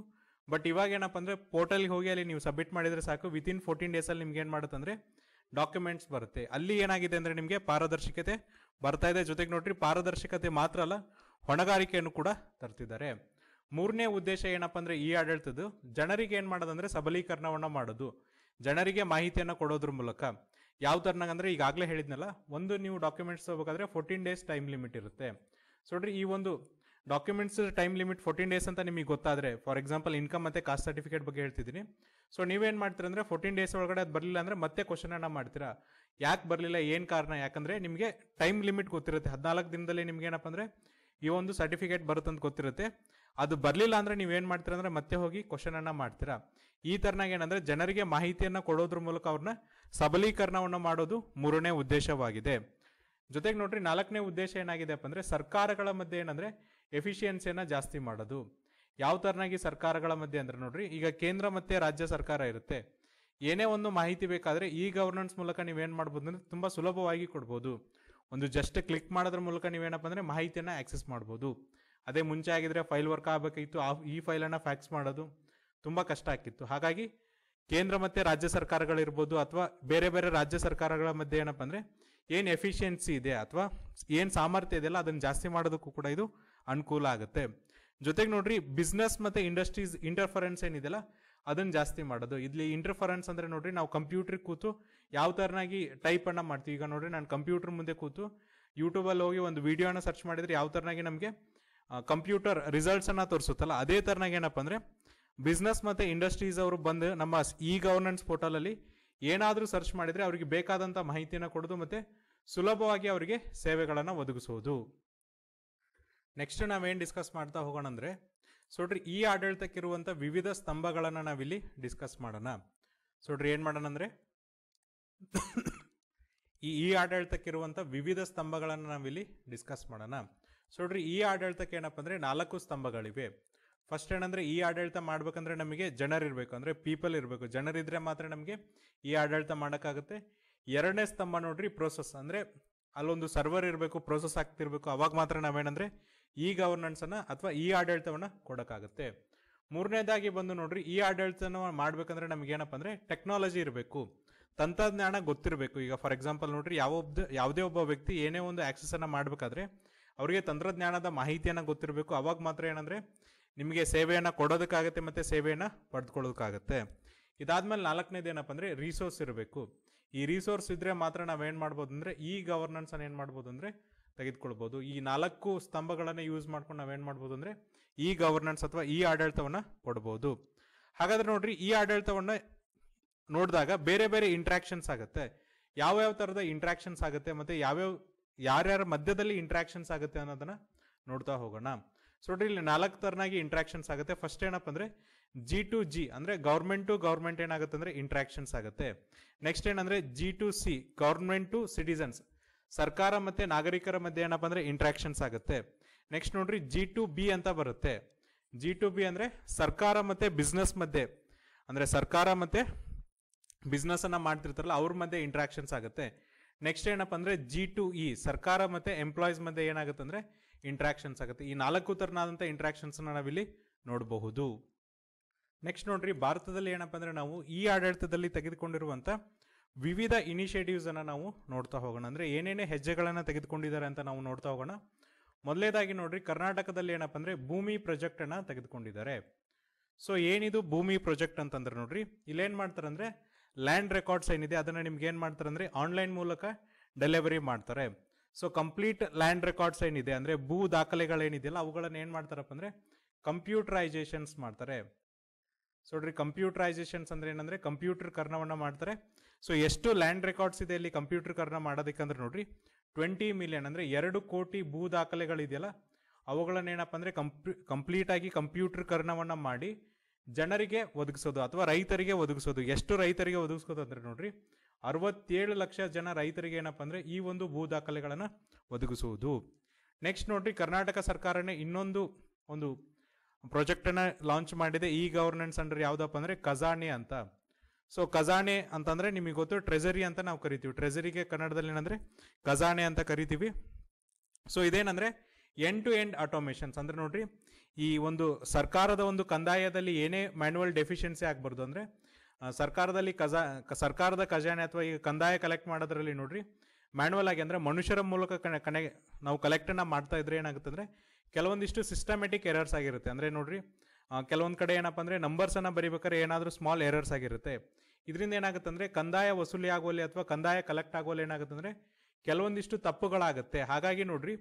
ಬಟ್ ಇವಾಗ ಏನಪ್ಪ ಅಂದರೆ ಪೋರ್ಟಲ್ಗೆ ಹೋಗಿ ಅಲ್ಲಿ ನೀವು ಸಬ್ಮಿಟ್ ಮಾಡಿದರೆ ಸಾಕು ವಿತಿನ್ ಫೋರ್ಟೀನ್ ಡೇಸಲ್ಲಿ ನಿಮ್ಗೆ ಏನು ಮಾಡುತ್ತೆ ಅಂದರೆ ಡಾಕ್ಯುಮೆಂಟ್ಸ್ ಬರುತ್ತೆ ಅಲ್ಲಿ ಏನಾಗಿದೆ ಅಂದರೆ ನಿಮಗೆ ಪಾರದರ್ಶಕತೆ ಬರ್ತಾ ಇದೆ ಜೊತೆಗೆ ನೋಡ್ರಿ ಪಾರದರ್ಶಕತೆ ಮಾತ್ರ ಅಲ್ಲ ಹೊಣೆಗಾರಿಕೆಯನ್ನು ಕೂಡ ತರ್ತಿದ್ದಾರೆ ಮೂರನೇ ಉದ್ದೇಶ ಏನಪ್ಪ ಅಂದರೆ ಈ ಆಡಳಿತದ್ದು ಜನರಿಗೆ ಏನು ಮಾಡೋದಂದರೆ ಸಬಲೀಕರಣವನ್ನು ಮಾಡೋದು ಜನರಿಗೆ ಮಾಹಿತಿಯನ್ನು ಕೊಡೋದ್ರ ಮೂಲಕ ಯಾವ ಥರನಾಗ ಅಂದರೆ ಈಗಾಗಲೇ ಹೇಳಿದ್ನಲ್ಲ ಒಂದು ನೀವು ಡಾಕ್ಯುಮೆಂಟ್ಸ್ ತಗೋಬೇಕಾದ್ರೆ ಫೋರ್ಟೀನ್ ಡೇಸ್ ಟೈಮ್ ಲಿಮಿಟ್ ಇರುತ್ತೆ ಸೊ ನೋಡ್ರಿ ಈ ಒಂದು documents time limit fourteen days ಅಂತ ನಿಮಗೆ ಗೊತ್ತಾದರೆ ಫಾರ್ ಎಕ್ಸಾಂಪಲ್ ಇನ್ಕಮ್ ಮತ್ತು ಕಾಸ್ಟ್ ಸರ್ಟಿಫಿಕೇಟ್ ಬಗ್ಗೆ ಹೇಳ್ತಿದ್ದೀನಿ ಸೊ ನೀವೇನು ಮಾಡ್ತೀರ ಅಂದರೆ ಫೋರ್ಟೀನ್ ಡೇಸ್ ಒಳಗಡೆ ಅದು ಬರಲಿಲ್ಲ ಅಂದರೆ ಮತ್ತೆ ಕ್ವಶನನ್ನ ಮಾಡ್ತೀರಾ ಯಾಕೆ ಬರಲಿಲ್ಲ ಏನು ಕಾರಣ ಯಾಕಂದರೆ ನಿಮಗೆ ಟೈಮ್ ಲಿಮಿಟ್ ಗೊತ್ತಿರುತ್ತೆ ಹದಿನಾಲ್ಕು ದಿನದಲ್ಲಿ ನಿಮ್ಗೆ ಏನಪ್ಪ ಅಂದರೆ ಈ ಒಂದು ಸರ್ಟಿಫಿಕೇಟ್ ಬರುತ್ತಂತ ಗೊತ್ತಿರುತ್ತೆ ಅದು ಬರಲಿಲ್ಲ ಅಂದರೆ ನೀವೇನು ಮಾಡ್ತೀರಾ ಅಂದರೆ ಮತ್ತೆ ಹೋಗಿ ಕ್ವಶನನ್ನು ಮಾಡ್ತೀರಾ ಈ ತರನಾಗ ಏನಂದ್ರೆ ಜನರಿಗೆ ಮಾಹಿತಿಯನ್ನು ಕೊಡೋದ್ರ ಮೂಲಕ ಅವ್ರನ್ನ ಸಬಲೀಕರಣವನ್ನು ಮಾಡೋದು ಮೂರನೇ ಉದ್ದೇಶವಾಗಿದೆ ಜೊತೆಗೆ ನೋಡ್ರಿ ನಾಲ್ಕನೇ ಉದ್ದೇಶ ಏನಾಗಿದೆ ಅಪ್ಪ ಅಂದ್ರೆ ಸರ್ಕಾರಗಳ ಮಧ್ಯೆ ಏನಂದ್ರೆ ಎಫಿಷಿಯನ್ಸಿಯನ್ನ ಜಾಸ್ತಿ ಮಾಡೋದು ಯಾವ ತರನಾಗಿ ಸರ್ಕಾರಗಳ ಮಧ್ಯೆ ಅಂದ್ರೆ ನೋಡ್ರಿ ಈಗ ಕೇಂದ್ರ ಮತ್ತೆ ರಾಜ್ಯ ಸರ್ಕಾರ ಇರುತ್ತೆ ಏನೇ ಒಂದು ಮಾಹಿತಿ ಬೇಕಾದ್ರೆ ಈ ಗವರ್ನೆನ್ಸ್ ಮೂಲಕ ನೀವೇನು ಮಾಡ್ಬೋದು ಅಂದ್ರೆ ತುಂಬಾ ಸುಲಭವಾಗಿ ಕೊಡ್ಬೋದು ಒಂದು ಜಸ್ಟ್ ಕ್ಲಿಕ್ ಮಾಡೋದ್ರ ಮೂಲಕ ನೀವೇನಪ್ಪ ಅಂದ್ರೆ ಮಾಹಿತಿಯನ್ನ ಆಕ್ಸೆಸ್ ಮಾಡ್ಬೋದು ಅದೇ ಮುಂಚೆ ಆಗಿದ್ರೆ ಫೈಲ್ ವರ್ಕ್ ಆಗಬೇಕಿತ್ತು ಆ ಈ ಫೈಲನ್ನು ಫ್ಯಾಕ್ಸ್ ಮಾಡೋದು ತುಂಬ ಕಷ್ಟ ಆಗ್ತಿತ್ತು ಹಾಗಾಗಿ ಕೇಂದ್ರ ಮತ್ತು ರಾಜ್ಯ ಸರ್ಕಾರಗಳಿರ್ಬೋದು ಅಥವಾ ಬೇರೆ ಬೇರೆ ರಾಜ್ಯ ಸರ್ಕಾರಗಳ ಮಧ್ಯೆ ಏನಪ್ಪ ಅಂದರೆ ಏನು ಎಫಿಷಿಯನ್ಸಿ ಇದೆ ಅಥವಾ ಏನು ಸಾಮರ್ಥ್ಯ ಇದೆಯಲ್ಲ ಅದನ್ನು ಜಾಸ್ತಿ ಮಾಡೋದಕ್ಕೂ ಕೂಡ ಇದು ಅನುಕೂಲ ಆಗುತ್ತೆ ಜೊತೆಗೆ ನೋಡ್ರಿ ಬಿಸ್ನೆಸ್ ಮತ್ತು ಇಂಡಸ್ಟ್ರೀಸ್ ಇಂಟರ್ಫರೆನ್ಸ್ ಏನಿದೆಯಲ್ಲ ಅದನ್ನ ಜಾಸ್ತಿ ಮಾಡೋದು ಇಲ್ಲಿ ಇಂಟರ್ಫರೆನ್ಸ್ ಅಂದರೆ ನೋಡ್ರಿ ನಾವು ಕಂಪ್ಯೂಟರ್ ಕೂತು ಯಾವ ಥರನಾಗಿ ಟೈಪ್ ಅನ್ನ ಮಾಡ್ತೀವಿ ಈಗ ನೋಡ್ರಿ ನಾನು ಕಂಪ್ಯೂಟರ್ ಮುಂದೆ ಕೂತು ಯೂಟ್ಯೂಬಲ್ಲಿ ಹೋಗಿ ಒಂದು ವಿಡಿಯೋನ ಸರ್ಚ್ ಮಾಡಿದ್ರೆ ಯಾವ ಥರನಾಗಿ ನಮಗೆ ಕಂಪ್ಯೂಟರ್ ರಿಸಲ್ಟ್ಸನ್ನು ತೋರಿಸುತ್ತಲ್ಲ ಅದೇ ತರನಾಗಿ ಏನಪ್ಪ ಅಂದರೆ ಬಿಸ್ನೆಸ್ ಮತ್ತು ಇಂಡಸ್ಟ್ರೀಸ್ ಅವರು ಬಂದು ನಮ್ಮ ಇ ಗವರ್ನೆನ್ಸ್ ಪೋರ್ಟಲಲ್ಲಿ ಏನಾದರೂ ಸರ್ಚ್ ಮಾಡಿದರೆ ಅವರಿಗೆ ಬೇಕಾದಂಥ ಮಾಹಿತಿಯನ್ನು ಕೊಡೋದು ಮತ್ತು ಸುಲಭವಾಗಿ ಅವರಿಗೆ ಸೇವೆಗಳನ್ನು ಒದಗಿಸೋದು ನೆಕ್ಸ್ಟ್ ನಾವೇನು ಡಿಸ್ಕಸ್ ಮಾಡ್ತಾ ಹೋಗೋಣ ಅಂದರೆ ಸೋಡ್ರಿ ಈ ಆಡಳಿತಕ್ಕಿರುವಂಥ ವಿವಿಧ ಸ್ತಂಭಗಳನ್ನು ನಾವಿಲ್ಲಿ ಡಿಸ್ಕಸ್ ಮಾಡೋಣ ಸೋಡ್ರಿ ಏನು ಮಾಡೋಣ ಅಂದರೆ ಈ ಈ ಆಡಳಿತಕ್ಕಿರುವಂಥ ವಿವಿಧ ಸ್ತಂಭಗಳನ್ನು ನಾವಿಲ್ಲಿ ಡಿಸ್ಕಸ್ ಮಾಡೋಣ ಸೋಡ್ರಿ ಈ ಆಡಳಿತಕ್ಕೆ ಏನಪ್ಪ ಅಂದರೆ ನಾಲ್ಕು ಸ್ತಂಭಗಳಿವೆ ಫಸ್ಟ್ ಏನಂದರೆ ಈ ಆಡಳಿತ ಮಾಡ್ಬೇಕಂದ್ರೆ ನಮಗೆ ಜನರಿರಬೇಕು ಅಂದರೆ ಪೀಪಲ್ ಇರಬೇಕು ಜನರಿದ್ರೆ ಮಾತ್ರ ನಮಗೆ ಈ ಆಡಳಿತ ಮಾಡೋಕ್ಕಾಗುತ್ತೆ ಎರಡನೇ ಸ್ತಂಭ ನೋಡ್ರಿ ಪ್ರೋಸೆಸ್ ಅಂದರೆ ಅಲ್ಲೊಂದು ಸರ್ವರ್ ಇರಬೇಕು ಪ್ರೋಸೆಸ್ ಆಗ್ತಿರ್ಬೇಕು ಅವಾಗ ಮಾತ್ರ ನಾವೇನಂದರೆ ಈ ಗವರ್ನೆನ್ಸನ್ನು ಅಥವಾ ಈ ಆಡಳಿತವನ್ನು ಕೊಡೋಕ್ಕಾಗುತ್ತೆ ಮೂರನೇದಾಗಿ ಬಂದು ನೋಡ್ರಿ ಈ ಆಡಳಿತನ ಮಾಡ್ಬೇಕಂದ್ರೆ ನಮ್ಗೆ ಏನಪ್ಪ ಅಂದರೆ ಟೆಕ್ನಾಲಜಿ ಇರಬೇಕು ತಂತ್ರಜ್ಞಾನ ಗೊತ್ತಿರಬೇಕು ಈಗ ಫಾರ್ ಎಕ್ಸಾಂಪಲ್ ನೋಡ್ರಿ ಯಾವೊಬ್ಬ ಯಾವುದೇ ಒಬ್ಬ ವ್ಯಕ್ತಿ ಏನೇ ಒಂದು ಆ್ಯಕ್ಸಸನ್ನು ಮಾಡಬೇಕಾದ್ರೆ ಅವರಿಗೆ ತಂತ್ರಜ್ಞಾನದ ಮಾಹಿತಿಯನ್ನು ಗೊತ್ತಿರಬೇಕು ಅವಾಗ ಮಾತ್ರ ಏನಂದರೆ ನಿಮಗೆ ಸೇವೆಯನ್ನು ಕೊಡೋದಕ್ಕಾಗತ್ತೆ ಮತ್ತು ಸೇವೆಯನ್ನು ಪಡೆದುಕೊಳ್ಳೋದಕ್ಕಾಗತ್ತೆ ಇದಾದ್ಮೇಲೆ ನಾಲ್ಕನೇದು ಏನಪ್ಪ ಅಂದರೆ ರಿಸೋರ್ಸ್ ಇರಬೇಕು ಈ ರಿಸೋರ್ಸ್ ಇದ್ದರೆ ಮಾತ್ರ ನಾವೇನು ಮಾಡ್ಬೋದು ಅಂದರೆ ಈ ಗವರ್ನೆನ್ಸನ್ನು ಏನು ಮಾಡ್ಬೋದು ಅಂದರೆ ತೆಗೆದುಕೊಳ್ಬೋದು ಈ ನಾಲ್ಕು ಸ್ತಂಭಗಳನ್ನು ಯೂಸ್ ಮಾಡ್ಕೊಂಡು ನಾವೇನು ಮಾಡ್ಬೋದು ಅಂದರೆ ಈ ಗವರ್ನೆನ್ಸ್ ಅಥವಾ ಈ ಆಡಳಿತವನ್ನು ಕೊಡ್ಬೋದು ಹಾಗಾದ್ರೆ ನೋಡ್ರಿ ಈ ಆಡಳಿತವನ್ನು ನೋಡಿದಾಗ ಬೇರೆ ಬೇರೆ ಇಂಟ್ರಾಕ್ಷನ್ಸ್ ಆಗುತ್ತೆ ಯಾವ್ಯಾವ ಥರದ ಇಂಟ್ರಾಕ್ಷನ್ಸ್ ಆಗುತ್ತೆ ಮತ್ತು ಯಾವ್ಯಾವ ಯಾರ್ಯಾರ ಮಧ್ಯದಲ್ಲಿ ಇಂಟ್ರಾಕ್ಷನ್ಸ್ ಆಗುತ್ತೆ ಅನ್ನೋದನ್ನು ನೋಡ್ತಾ ಹೋಗೋಣ ಸೊ ಇಲ್ಲಿ ನಾಲ್ಕು ತರನಾಗಿ ಇಂಟ್ರಾಕ್ಷನ್ಸ್ ಆಗುತ್ತೆ ಫಸ್ಟ್ ಏನಪ್ಪ ಅಂದ್ರೆ ಜಿ ಟು ಜಿ ಅಂದ್ರೆ ಗೌರ್ಮೆಂಟ್ ಟು ಗೌರ್ಮೆಂಟ್ ಏನಾಗುತ್ತೆ ಅಂದರೆ ಇಂಟ್ರಾಕ್ಷನ್ಸ್ ಆಗುತ್ತೆ ನೆಕ್ಸ್ಟ್ ಏನಂದರೆ G to C government to citizens ಸರ್ಕಾರ ಮತ್ತೆ ನಾಗರಿಕರ ಮಧ್ಯೆ ಏನಪ್ಪ ಅಂದ್ರೆ ಇಂಟ್ರಾಕ್ಷನ್ಸ್ ಆಗುತ್ತೆ ನೆಕ್ಸ್ಟ್ ನೋಡ್ರಿ ಜಿ ಟು ಬಿ ಅಂತ ಬರುತ್ತೆ ಜಿ ಟು ಬಿ ಅಂದ್ರೆ ಸರ್ಕಾರ ಮತ್ತೆ ಬಿಸ್ನೆಸ್ ಮಧ್ಯೆ ಅಂದ್ರೆ ಸರ್ಕಾರ ಮತ್ತೆ ಬಿಸ್ನೆಸ್ ಮಾಡ್ತಿರ್ತಾರಲ್ಲ ಅವ್ರ ಮಧ್ಯೆ ಇಂಟ್ರಾಕ್ಷನ್ಸ್ ಆಗುತ್ತೆ ನೆಕ್ಸ್ಟ್ ಏನಪ್ಪ ಅಂದ್ರೆ ಜಿ ಟು ಇ ಸರ್ಕಾರ ಮತ್ತೆ ಎಂಪ್ಲಾಯೀಸ್ ಮಧ್ಯೆ ಏನಾಗುತ್ತೆ ಅಂದ್ರೆ ಇಂಟ್ರಾಕ್ಷನ್ಸ್ ಆಗುತ್ತೆ ಈ ನಾಲ್ಕು ಥರನಾದಂಥ ಇಂಟ್ರಾಕ್ಷನ್ಸ್ನ ನಾವಿಲ್ಲಿ ನೋಡಬಹುದು ನೆಕ್ಸ್ಟ್ ನೋಡ್ರಿ ಭಾರತದಲ್ಲಿ ಏನಪ್ಪ ಅಂದರೆ ನಾವು ಈ ಆಡಳಿತದಲ್ಲಿ ತೆಗೆದುಕೊಂಡಿರುವಂಥ ವಿವಿಧ ಇನಿಷಿಯೇಟಿವ್ಸನ್ನು ನಾವು ನೋಡ್ತಾ ಹೋಗೋಣ ಅಂದರೆ ಏನೇನೇ ಹೆಜ್ಜೆಗಳನ್ನು ತೆಗೆದುಕೊಂಡಿದ್ದಾರೆ ಅಂತ ನಾವು ನೋಡ್ತಾ ಹೋಗೋಣ ಮೊದಲೇದಾಗಿ ನೋಡ್ರಿ ಕರ್ನಾಟಕದಲ್ಲಿ ಏನಪ್ಪ ಅಂದರೆ ಭೂಮಿ ಪ್ರಾಜೆಕ್ಟ್ ಅನ್ನ ತೆಗೆದುಕೊಂಡಿದ್ದಾರೆ ಸೊ ಏನಿದು ಭೂಮಿ ಪ್ರೊಜೆಕ್ಟ್ ಅಂತಂದ್ರೆ ನೋಡ್ರಿ ಮಾಡ್ತಾರೆ ಮಾಡ್ತಾರಂದ್ರೆ ಲ್ಯಾಂಡ್ ರೆಕಾರ್ಡ್ಸ್ ಏನಿದೆ ಅದನ್ನು ನಿಮ್ಗೆ ಏನು ಮಾಡ್ತಾರೆ ಅಂದ್ರೆ ಆನ್ಲೈನ್ ಮೂಲಕ ಡೆಲಿವರಿ ಮಾಡ್ತಾರೆ ಸೊ ಕಂಪ್ಲೀಟ್ ಲ್ಯಾಂಡ್ ರೆಕಾರ್ಡ್ಸ್ ಏನಿದೆ ಅಂದರೆ ಭೂ ದಾಖಲೆಗಳೇನಿದೆಯಲ್ಲ ಅವುಗಳನ್ನು ಏನು ಮಾಡ್ತಾರಪ್ಪ ಅಂದರೆ ಕಂಪ್ಯೂಟರೈಸೇಷನ್ಸ್ ಮಾಡ್ತಾರೆ ಸೊ ನೋಡ್ರಿ ಕಂಪ್ಯೂಟರೈಸೇಷನ್ಸ್ ಅಂದ್ರೆ ಏನಂದ್ರೆ ಕಂಪ್ಯೂಟರ್ ಕರ್ಣವನ್ನು ಮಾಡ್ತಾರೆ ಸೊ ಎಷ್ಟು ಲ್ಯಾಂಡ್ ರೆಕಾರ್ಡ್ಸ್ ಇದೆ ಇಲ್ಲಿ ಕಂಪ್ಯೂಟರ್ ಕರ್ಣ ಅಂದ್ರೆ ನೋಡ್ರಿ ಟ್ವೆಂಟಿ ಮಿಲಿಯನ್ ಅಂದರೆ ಎರಡು ಕೋಟಿ ಭೂ ದಾಖಲೆಗಳಿದೆಯಲ್ಲ ಅವುಗಳನ್ನು ಏನಪ್ಪ ಅಂದರೆ ಕಂಪ್ಯೂ ಕಂಪ್ಲೀಟ್ ಆಗಿ ಕಂಪ್ಯೂಟರ್ ಕರ್ಣವನ್ನು ಮಾಡಿ ಜನರಿಗೆ ಒದಗಿಸೋದು ಅಥವಾ ರೈತರಿಗೆ ಒದಗಿಸೋದು ಎಷ್ಟು ರೈತರಿಗೆ ಒದಗಿಸೋದು ಅಂದರೆ ನೋಡ್ರಿ ಅರವತ್ತೇಳು ಲಕ್ಷ ಜನ ರೈತರಿಗೆ ಏನಪ್ಪ ಅಂದರೆ ಈ ಒಂದು ಭೂ ದಾಖಲೆಗಳನ್ನು ಒದಗಿಸುವುದು ನೆಕ್ಸ್ಟ್ ನೋಡ್ರಿ ಕರ್ನಾಟಕ ಸರ್ಕಾರನೇ ಇನ್ನೊಂದು ಒಂದು ಪ್ರಾಜೆಕ್ಟನ್ನು ಲಾಂಚ್ ಮಾಡಿದೆ ಈ ಗವರ್ನೆನ್ಸ್ ಅಂಡರ್ ಯಾವುದಪ್ಪ ಅಂದರೆ ಖಜಾನೆ ಅಂತ ಸೊ ಖಜಾನೆ ಅಂತಂದರೆ ನಿಮಗೆ ಗೊತ್ತು ಟ್ರೆಜರಿ ಅಂತ ನಾವು ಕರಿತೀವಿ ಟ್ರೆಜರಿಗೆ ಕನ್ನಡದಲ್ಲಿ ಏನಂದರೆ ಖಜಾನೆ ಅಂತ ಕರಿತೀವಿ ಸೊ ಇದೇನಂದರೆ ಎಂಡ್ ಟು ಎಂಡ್ ಆಟೋಮೇಷನ್ಸ್ ಅಂದರೆ ನೋಡ್ರಿ ಈ ಒಂದು ಸರ್ಕಾರದ ಒಂದು ಕಂದಾಯದಲ್ಲಿ ಏನೇ ಮ್ಯಾನ್ಯಲ್ ಡೆಫಿಷಿಯನ್ಸಿ ಆಗಬಾರ್ದು ಅಂದರೆ ಸರ್ಕಾರದಲ್ಲಿ ಖಜಾ ಸರ್ಕಾರದ ಖಜಾನೆ ಅಥವಾ ಈಗ ಕಂದಾಯ ಕಲೆಕ್ಟ್ ಮಾಡೋದ್ರಲ್ಲಿ ನೋಡ್ರಿ ಮ್ಯಾನ್ಯಲ್ ಆಗಿ ಅಂದರೆ ಮನುಷ್ಯರ ಮೂಲಕ ಕನೆ ನಾವು ಕಲೆಕ್ಟನ್ನು ಮಾಡ್ತಾ ಇದ್ರೆ ಏನಾಗುತ್ತೆ ಅಂದರೆ ಕೆಲವೊಂದಿಷ್ಟು ಸಿಸ್ಟಮೆಟಿಕ್ ಎರರ್ಸ್ ಆಗಿರುತ್ತೆ ಅಂದರೆ ನೋಡಿರಿ ಕೆಲವೊಂದು ಕಡೆ ಏನಪ್ಪ ಅಂದರೆ ನಂಬರ್ಸನ್ನು ಬರಿಬೇಕಾದ್ರೆ ಏನಾದರೂ ಸ್ಮಾಲ್ ಎರರ್ಸ್ ಆಗಿರುತ್ತೆ ಇದರಿಂದ ಏನಾಗುತ್ತೆ ಅಂದರೆ ಕಂದಾಯ ವಸೂಲಿ ಆಗೋಲಿ ಅಥವಾ ಕಂದಾಯ ಕಲೆಕ್ಟ್ ಆಗೋಲ್ಲಿ ಏನಾಗುತ್ತೆ ಅಂದರೆ ಕೆಲವೊಂದಿಷ್ಟು ತಪ್ಪುಗಳಾಗುತ್ತೆ ಹಾಗಾಗಿ ನೋಡ್ರಿ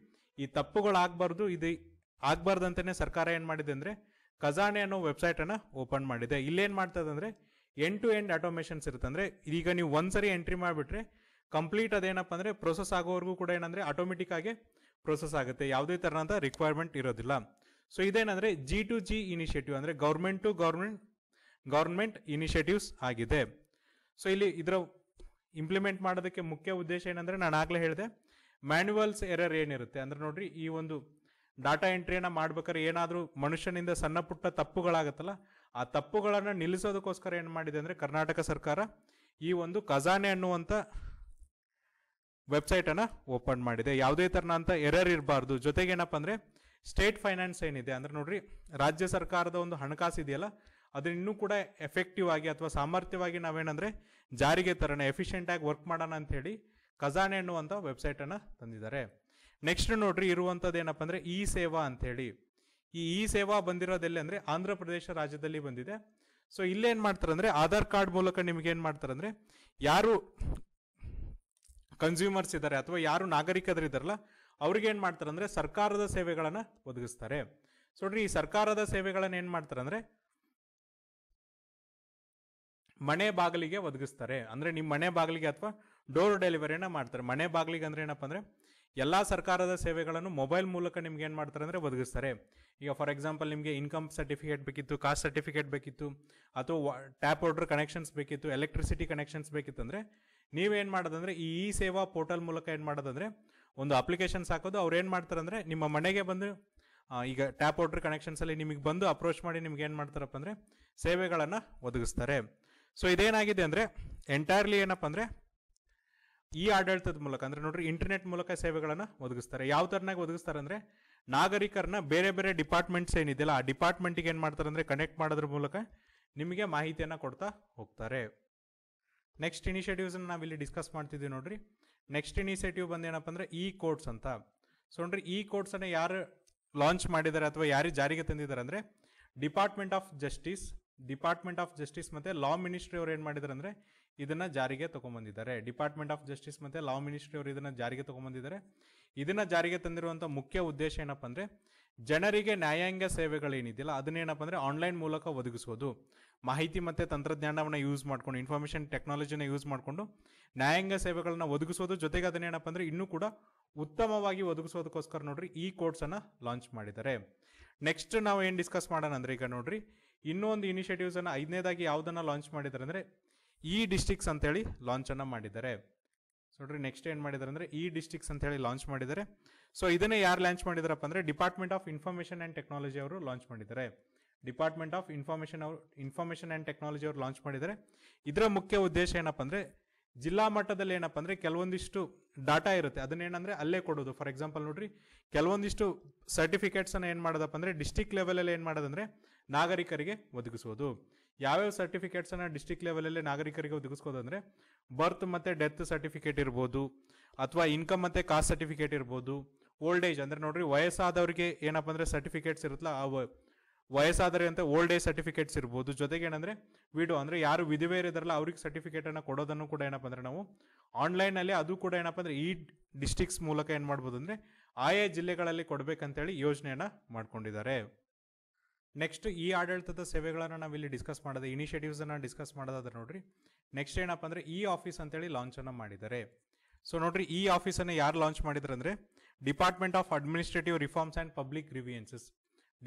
ಈ ತಪ್ಪುಗಳಾಗಬಾರ್ದು ಇದು ಆಗ್ಬಾರ್ದಂತಲೇ ಸರ್ಕಾರ ಏನು ಮಾಡಿದೆ ಅಂದರೆ ಖಜಾನೆ ಅನ್ನೋ ವೆಬ್ಸೈಟನ್ನು ಓಪನ್ ಮಾಡಿದೆ ಇಲ್ಲೇನು ಮಾಡ್ತದೆ ಅಂದರೆ ಎಂಡ್ ಟು ಎಂಡ್ ಇರುತ್ತೆ ಅಂದರೆ ಈಗ ನೀವು ಒಂದ್ಸರಿ ಎಂಟ್ರಿ ಮಾಡಿಬಿಟ್ರೆ ಕಂಪ್ಲೀಟ್ ಅದೇನಪ್ಪ ಅಂದರೆ ಪ್ರೊಸೆಸ್ ಆಗೋವರೆಗೂ ಕೂಡ ಏನಂದರೆ ಆಟೋಮೆಟಿಕ್ ಆಗಿ ಪ್ರೊಸೆಸ್ ಆಗುತ್ತೆ ಯಾವುದೇ ತರಹದ ರಿಕ್ವೈರ್ಮೆಂಟ್ ಇರೋದಿಲ್ಲ ಸೊ ಇದೇನಂದರೆ ಜಿ ಟು ಜಿ ಇನಿಷಿಯೇಟಿವ್ ಅಂದರೆ government to government government initiatives ಆಗಿದೆ ಸೊ ಇಲ್ಲಿ ಇದರ ಇಂಪ್ಲಿಮೆಂಟ್ ಮಾಡೋದಕ್ಕೆ ಮುಖ್ಯ ಉದ್ದೇಶ ಏನಂದರೆ ನಾನು ಆಗಲೇ ಹೇಳಿದೆ ಮ್ಯಾನ್ಯುವಲ್ಸ್ ಎರರ್ ಏನಿರುತ್ತೆ ಅಂದರೆ ನೋಡ್ರಿ ಈ ಒಂದು ಡಾಟಾ ಎಂಟ್ರಿಯನ್ನು ಮಾಡ್ಬೇಕಾದ್ರೆ ಏನಾದರೂ ಮನುಷ್ಯನಿಂದ ಸಣ್ಣ ಪುಟ್ಟ ತಪ್ಪುಗಳಾಗತ್ತಲ್ಲ ಆ ತಪ್ಪುಗಳನ್ನು ನಿಲ್ಲಿಸೋದಕ್ಕೋಸ್ಕರ ಏನು ಮಾಡಿದೆ ಅಂದರೆ ಕರ್ನಾಟಕ ಸರ್ಕಾರ ಈ ಒಂದು ಖಜಾನೆ ಅನ್ನುವಂಥ ವೆಬ್ಸೈಟನ್ನು ಓಪನ್ ಮಾಡಿದೆ ಯಾವುದೇ ಥರನಂಥ ಎರರ್ ಇರಬಾರ್ದು ಏನಪ್ಪ ಅಂದರೆ ಸ್ಟೇಟ್ ಫೈನಾನ್ಸ್ ಏನಿದೆ ಅಂದರೆ ನೋಡ್ರಿ ರಾಜ್ಯ ಸರ್ಕಾರದ ಒಂದು ಹಣಕಾಸು ಇದೆಯಲ್ಲ ಅದನ್ನ ಇನ್ನೂ ಕೂಡ ಎಫೆಕ್ಟಿವ್ ಆಗಿ ಅಥವಾ ಸಾಮರ್ಥ್ಯವಾಗಿ ನಾವೇನಂದರೆ ಜಾರಿಗೆ ತರೋಣ ಎಫಿಷಿಯೆಂಟಾಗಿ ವರ್ಕ್ ಮಾಡೋಣ ಅಂತ ಹೇಳಿ ಖಜಾನೆ ಅನ್ನುವಂಥ ವೆಬ್ಸೈಟನ್ನು ತಂದಿದ್ದಾರೆ ನೆಕ್ಸ್ಟ್ ನೋಡ್ರಿ ಇರುವಂಥದ್ದು ಏನಪ್ಪ ಅಂದರೆ ಇ ಸೇವಾ ಅಂಥೇಳಿ ಈ ಇ ಸೇವಾ ಬಂದಿರೋದೆಲ್ಲ ಅಂದರೆ ಆಂಧ್ರ ಪ್ರದೇಶ ರಾಜ್ಯದಲ್ಲಿ ಬಂದಿದೆ ಸೊ ಇಲ್ಲೇನು ಮಾಡ್ತಾರೆ ಅಂದರೆ ಆಧಾರ್ ಕಾರ್ಡ್ ಮೂಲಕ ನಿಮ್ಗೆ ಏನು ಮಾಡ್ತಾರೆ ಅಂದರೆ ಯಾರು ಕನ್ಸ್ಯೂಮರ್ಸ್ ಇದ್ದಾರೆ ಅಥವಾ ಯಾರು ನಾಗರಿಕರಿದ್ದಾರಲ್ಲ ಅವ್ರಿಗೆ ಏನು ಮಾಡ್ತಾರೆ ಅಂದರೆ ಸರ್ಕಾರದ ಸೇವೆಗಳನ್ನು ಒದಗಿಸ್ತಾರೆ ಸೊ ನೋಡ್ರಿ ಈ ಸರ್ಕಾರದ ಸೇವೆಗಳನ್ನು ಏನು ಮಾಡ್ತಾರೆ ಅಂದರೆ ಮನೆ ಬಾಗಿಲಿಗೆ ಒದಗಿಸ್ತಾರೆ ಅಂದರೆ ನಿಮ್ಮ ಮನೆ ಬಾಗಿಲಿಗೆ ಅಥವಾ ಡೋರ್ ಡೆಲಿವರಿನ ಮಾಡ್ತಾರೆ ಮನೆ ಬಾಗಿಲಿಗೆ ಅಂದರೆ ಏನಪ್ಪ ಅಂದರೆ ಎಲ್ಲ ಸರ್ಕಾರದ ಸೇವೆಗಳನ್ನು ಮೊಬೈಲ್ ಮೂಲಕ ನಿಮ್ಗೆ ಏನು ಮಾಡ್ತಾರೆ ಅಂದರೆ ಒದಗಿಸ್ತಾರೆ ಈಗ ಫಾರ್ ಎಕ್ಸಾಂಪಲ್ ನಿಮಗೆ ಇನ್ಕಮ್ ಸರ್ಟಿಫಿಕೇಟ್ ಬೇಕಿತ್ತು ಕಾಸ್ಟ್ ಸರ್ಟಿಫಿಕೇಟ್ ಬೇಕಿತ್ತು ಅಥವಾ ಟ್ಯಾಪ್ ವಾಟರ್ ಕನೆಕ್ಷನ್ಸ್ ಬೇಕಿತ್ತು ಎಲೆಕ್ಟ್ರಿಸಿಟಿ ಕನೆಕ್ಷನ್ಸ್ ಬೇಕಿತ್ತು ನೀವೇನು ಮಾಡೋದಂದ್ರೆ ಈ ಇ ಸೇವಾ ಪೋರ್ಟಲ್ ಮೂಲಕ ಏನು ಮಾಡೋದಂದ್ರೆ ಒಂದು ಅಪ್ಲಿಕೇಶನ್ಸ್ ಹಾಕೋದು ಅವ್ರು ಏನು ಮಾಡ್ತಾರೆ ಅಂದರೆ ನಿಮ್ಮ ಮನೆಗೆ ಬಂದು ಈಗ ಟ್ಯಾಪ್ ವಾಟರ್ ಕನೆಕ್ಷನ್ಸಲ್ಲಿ ನಿಮಗೆ ಬಂದು ಅಪ್ರೋಚ್ ಮಾಡಿ ನಿಮ್ಗೆ ಏನು ಮಾಡ್ತಾರಪ್ಪ ಅಂದರೆ ಸೇವೆಗಳನ್ನು ಒದಗಿಸ್ತಾರೆ ಸೊ ಇದೇನಾಗಿದೆ ಅಂದರೆ ಎಂಟೈರ್ಲಿ ಏನಪ್ಪ ಅಂದರೆ ಈ ಆಡಳಿತದ ಮೂಲಕ ಅಂದ್ರೆ ನೋಡ್ರಿ ಇಂಟರ್ನೆಟ್ ಮೂಲಕ ಸೇವೆಗಳನ್ನ ಒದಗಿಸ್ತಾರೆ ಯಾವ ತರನಾಗಿ ಒದಗಿಸ್ತಾರೆ ಅಂದ್ರೆ ನಾಗರಿಕರನ್ನ ಬೇರೆ ಬೇರೆ ಡಿಪಾರ್ಟ್ಮೆಂಟ್ಸ್ ಏನಿದೆಯಲ್ಲ ಆ ಡಿಪಾರ್ಟ್ಮೆಂಟ್ಗೆ ಏನ್ ಮಾಡ್ತಾರೆ ಅಂದ್ರೆ ಕನೆಕ್ಟ್ ಮಾಡೋದ್ರ ಮೂಲಕ ನಿಮಗೆ ಮಾಹಿತಿಯನ್ನ ಕೊಡ್ತಾ ಹೋಗ್ತಾರೆ ನೆಕ್ಸ್ಟ್ ಇನಿಷಿಯೇಟಿವ್ಸ್ ನಾವು ಇಲ್ಲಿ ಡಿಸ್ಕಸ್ ಮಾಡ್ತಿದ್ದೀವಿ ನೋಡ್ರಿ ನೆಕ್ಸ್ಟ್ ಇನಿಷಿಯೇಟಿವ್ ಬಂದ ಏನಪ್ಪ ಅಂದ್ರೆ ಇ ಕೋಡ್ಸ್ ಅಂತ ಸೊ ನೋಡ್ರಿ ಇ ಕೋಡ್ಸ್ ಅನ್ನ ಯಾರು ಲಾಂಚ್ ಮಾಡಿದ್ದಾರೆ ಅಥವಾ ಯಾರು ಜಾರಿಗೆ ತಂದಿದ್ದಾರೆ ಅಂದ್ರೆ department of justice department of justice ಮತ್ತೆ ಲಾ ಮಿನಿಸ್ಟ್ರಿ ಅವ್ರು ಏನ್ ಮಾಡಿದ್ದಾರೆ ಅಂದ್ರೆ ಇದನ್ನ ಜಾರಿಗೆ ತಗೊಂಡ್ಬಂದಿದ್ದಾರೆ ಡಿಪಾರ್ಟ್ಮೆಂಟ್ ಆಫ್ ಜಸ್ಟಿಸ್ ಮತ್ತೆ ಲಾ ಮಿನಿಸ್ಟ್ರಿ ಅವರು ಇದನ್ನ ಜಾರಿಗೆ ತಗೊಂಡ್ಬಂದಿದ್ದಾರೆ ಇದನ್ನ ಜಾರಿಗೆ ತಂದಿರುವಂಥ ಮುಖ್ಯ ಉದ್ದೇಶ ಏನಪ್ಪ ಅಂದ್ರೆ ಜನರಿಗೆ ನ್ಯಾಯಾಂಗ ಸೇವೆಗಳೇನಿದೆಯಲ್ಲ ಅದನ್ನೇನಪ್ಪ ಅಂದ್ರೆ ಆನ್ಲೈನ್ ಮೂಲಕ ಒದಗಿಸೋದು ಮಾಹಿತಿ ಮತ್ತೆ ತಂತ್ರಜ್ಞಾನವನ್ನು ಯೂಸ್ ಮಾಡ್ಕೊಂಡು ಇನ್ಫಾರ್ಮೇಷನ್ ಟೆಕ್ನಾಲಜಿನ ಯೂಸ್ ಮಾಡಿಕೊಂಡು ನ್ಯಾಯಾಂಗ ಸೇವೆಗಳನ್ನ ಒದಗಿಸೋದು ಜೊತೆಗೆ ಅದನ್ನೇನಪ್ಪ ಅಂದ್ರೆ ಇನ್ನೂ ಕೂಡ ಉತ್ತಮವಾಗಿ ಒದಗಿಸೋದಕ್ಕೋಸ್ಕರ ನೋಡ್ರಿ ಈ ಕೋರ್ಸ್ ಅನ್ನ ಲಾಂಚ್ ಮಾಡಿದ್ದಾರೆ ನೆಕ್ಸ್ಟ್ ನಾವು ಏನು ಡಿಸ್ಕಸ್ ಮಾಡೋಣ ಅಂದ್ರೆ ಈಗ ನೋಡ್ರಿ ಇನ್ನೊಂದು ಇನಿಷಿಯೇಟಿವ್ಸ್ ಅನ್ನ ಐದನೇದಾಗಿ ಯಾವ್ದನ್ನ ಲಾಂಚ್ ಮಾಡಿದ್ದಾರೆ ಅಂದ್ರೆ ಇ ಡಿಸ್ಟಿಕ್ಸ್ ಅಂತೇಳಿ ಲಾಂಚನ್ನು ಮಾಡಿದ್ದಾರೆ ಸೊ ನೋಡ್ರಿ ನೆಕ್ಸ್ಟ್ ಏನು ಮಾಡಿದ್ದಾರೆ ಅಂದರೆ ಇ ಡಿಸ್ಟಿಕ್ಸ್ ಅಂತ ಹೇಳಿ ಲಾಂಚ್ ಮಾಡಿದ್ದಾರೆ ಸೊ ಇದನ್ನೇ ಯಾರು ಲಾಂಚ್ ಮಾಡಿದಾರಪ್ಪ ಅಂದರೆ department of information and technology ಅವರು ಲಾಂಚ್ ಮಾಡಿದ್ದಾರೆ ಡಿಪಾರ್ಟ್ಮೆಂಟ್ ಆಫ್ ಇನ್ಫಾರ್ಮೇಷನ್ ಅವರು ಇನ್ಫಾರ್ಮೇಷನ್ ಆ್ಯಂಡ್ ಟೆಕ್ನಾಲಜಿ ಅವರು ಲಾಂಚ್ ಮಾಡಿದ್ದಾರೆ ಇದರ ಮುಖ್ಯ ಉದ್ದೇಶ ಏನಪ್ಪ ಅಂದರೆ ಜಿಲ್ಲಾ ಮಟ್ಟದಲ್ಲಿ ಏನಪ್ಪ ಅಂದರೆ ಕೆಲವೊಂದಿಷ್ಟು ಡಾಟಾ ಇರುತ್ತೆ ಅದನ್ನೇನಂದರೆ ಅಲ್ಲೇ ಕೊಡೋದು ಫಾರ್ ಎಕ್ಸಾಂಪಲ್ ನೋಡ್ರಿ ಕೆಲವೊಂದಿಷ್ಟು ಸರ್ಟಿಫಿಕೇಟ್ಸನ್ನು ಏನು ಮಾಡೋದಪ್ಪ ಅಂದರೆ ಡಿಸ್ಟಿಕ್ ಲೆವೆಲಲ್ಲಿ ಏನು ಮಾಡೋದಂದರೆ ನಾಗರಿಕರಿಗೆ ಒದಗಿಸೋದು ಯಾವ್ಯಾವ ಸರ್ಟಿಫಿಕೇಟ್ಸನ್ನು ಡಿಸ್ಟ್ರಿಕ್ಟ್ ಲೆವೆಲಲ್ಲಿ ನಾಗರಿಕರಿಗೆ ಒದಗಿಸ್ಕೋದಂದ್ರೆ ಬರ್ತ್ ಮತ್ತು ಡೆತ್ ಸರ್ಟಿಫಿಕೇಟ್ ಇರ್ಬೋದು ಅಥವಾ ಇನ್ಕಮ್ ಮತ್ತು ಕಾಸ್ಟ್ ಸರ್ಟಿಫಿಕೇಟ್ ಇರ್ಬೋದು ಓಲ್ಡ್ ಏಜ್ ಅಂದರೆ ನೋಡಿರಿ ವಯಸ್ಸಾದವರಿಗೆ ಏನಪ್ಪ ಅಂದರೆ ಸರ್ಟಿಫಿಕೇಟ್ಸ್ ಇರುತ್ತಲ್ಲ ಆ ವಯಸ್ಸಾದರೆ ಅಂತ ಓಲ್ಡ್ ಏಜ್ ಸರ್ಟಿಫಿಕೇಟ್ಸ್ ಇರ್ಬೋದು ಜೊತೆಗೆ ಏನಂದರೆ ವಿಡೋ ಅಂದರೆ ಯಾರು ವಿಧವೆಯರಿದಾರಲ್ಲ ಅವ್ರಿಗೆ ಸರ್ಟಿಫಿಕೇಟನ್ನು ಕೊಡೋದನ್ನು ಕೂಡ ಏನಪ್ಪ ಅಂದರೆ ನಾವು ಆನ್ಲೈನಲ್ಲಿ ಅದು ಕೂಡ ಏನಪ್ಪ ಅಂದರೆ ಈ ಡಿಸ್ಟಿಕ್ಸ್ ಮೂಲಕ ಏನು ಮಾಡ್ಬೋದು ಅಂದರೆ ಆಯಾ ಜಿಲ್ಲೆಗಳಲ್ಲಿ ಕೊಡಬೇಕಂತೇಳಿ ಯೋಜನೆಯನ್ನು ಮಾಡ್ಕೊಂಡಿದ್ದಾರೆ ನೆಕ್ಸ್ಟ್ ಈ ಆಡಳಿತದ ಸೇವೆಗಳನ್ನು ನಾವು ಇಲ್ಲಿ ಡಿಸ್ಕಸ್ ಮಾಡೋದು ಇನಿಷಿಯೇಟಿವ್ಸನ್ನು ಡಿಸ್ಕಸ್ ಮಾಡೋದಾದ್ರೆ ನೋಡ್ರಿ ನೆಕ್ಸ್ಟ್ ಏನಪ್ಪ ಅಂದರೆ ಇ ಆಫೀಸ್ ಅಂತೇಳಿ ಲಾಂಚನ್ನು ಮಾಡಿದ್ದಾರೆ ಸೊ ನೋಡ್ರಿ ಈ ಆಫೀಸನ್ನು ಯಾರು ಲಾಂಚ್ ಮಾಡಿದ್ರು department of administrative reforms and public grievances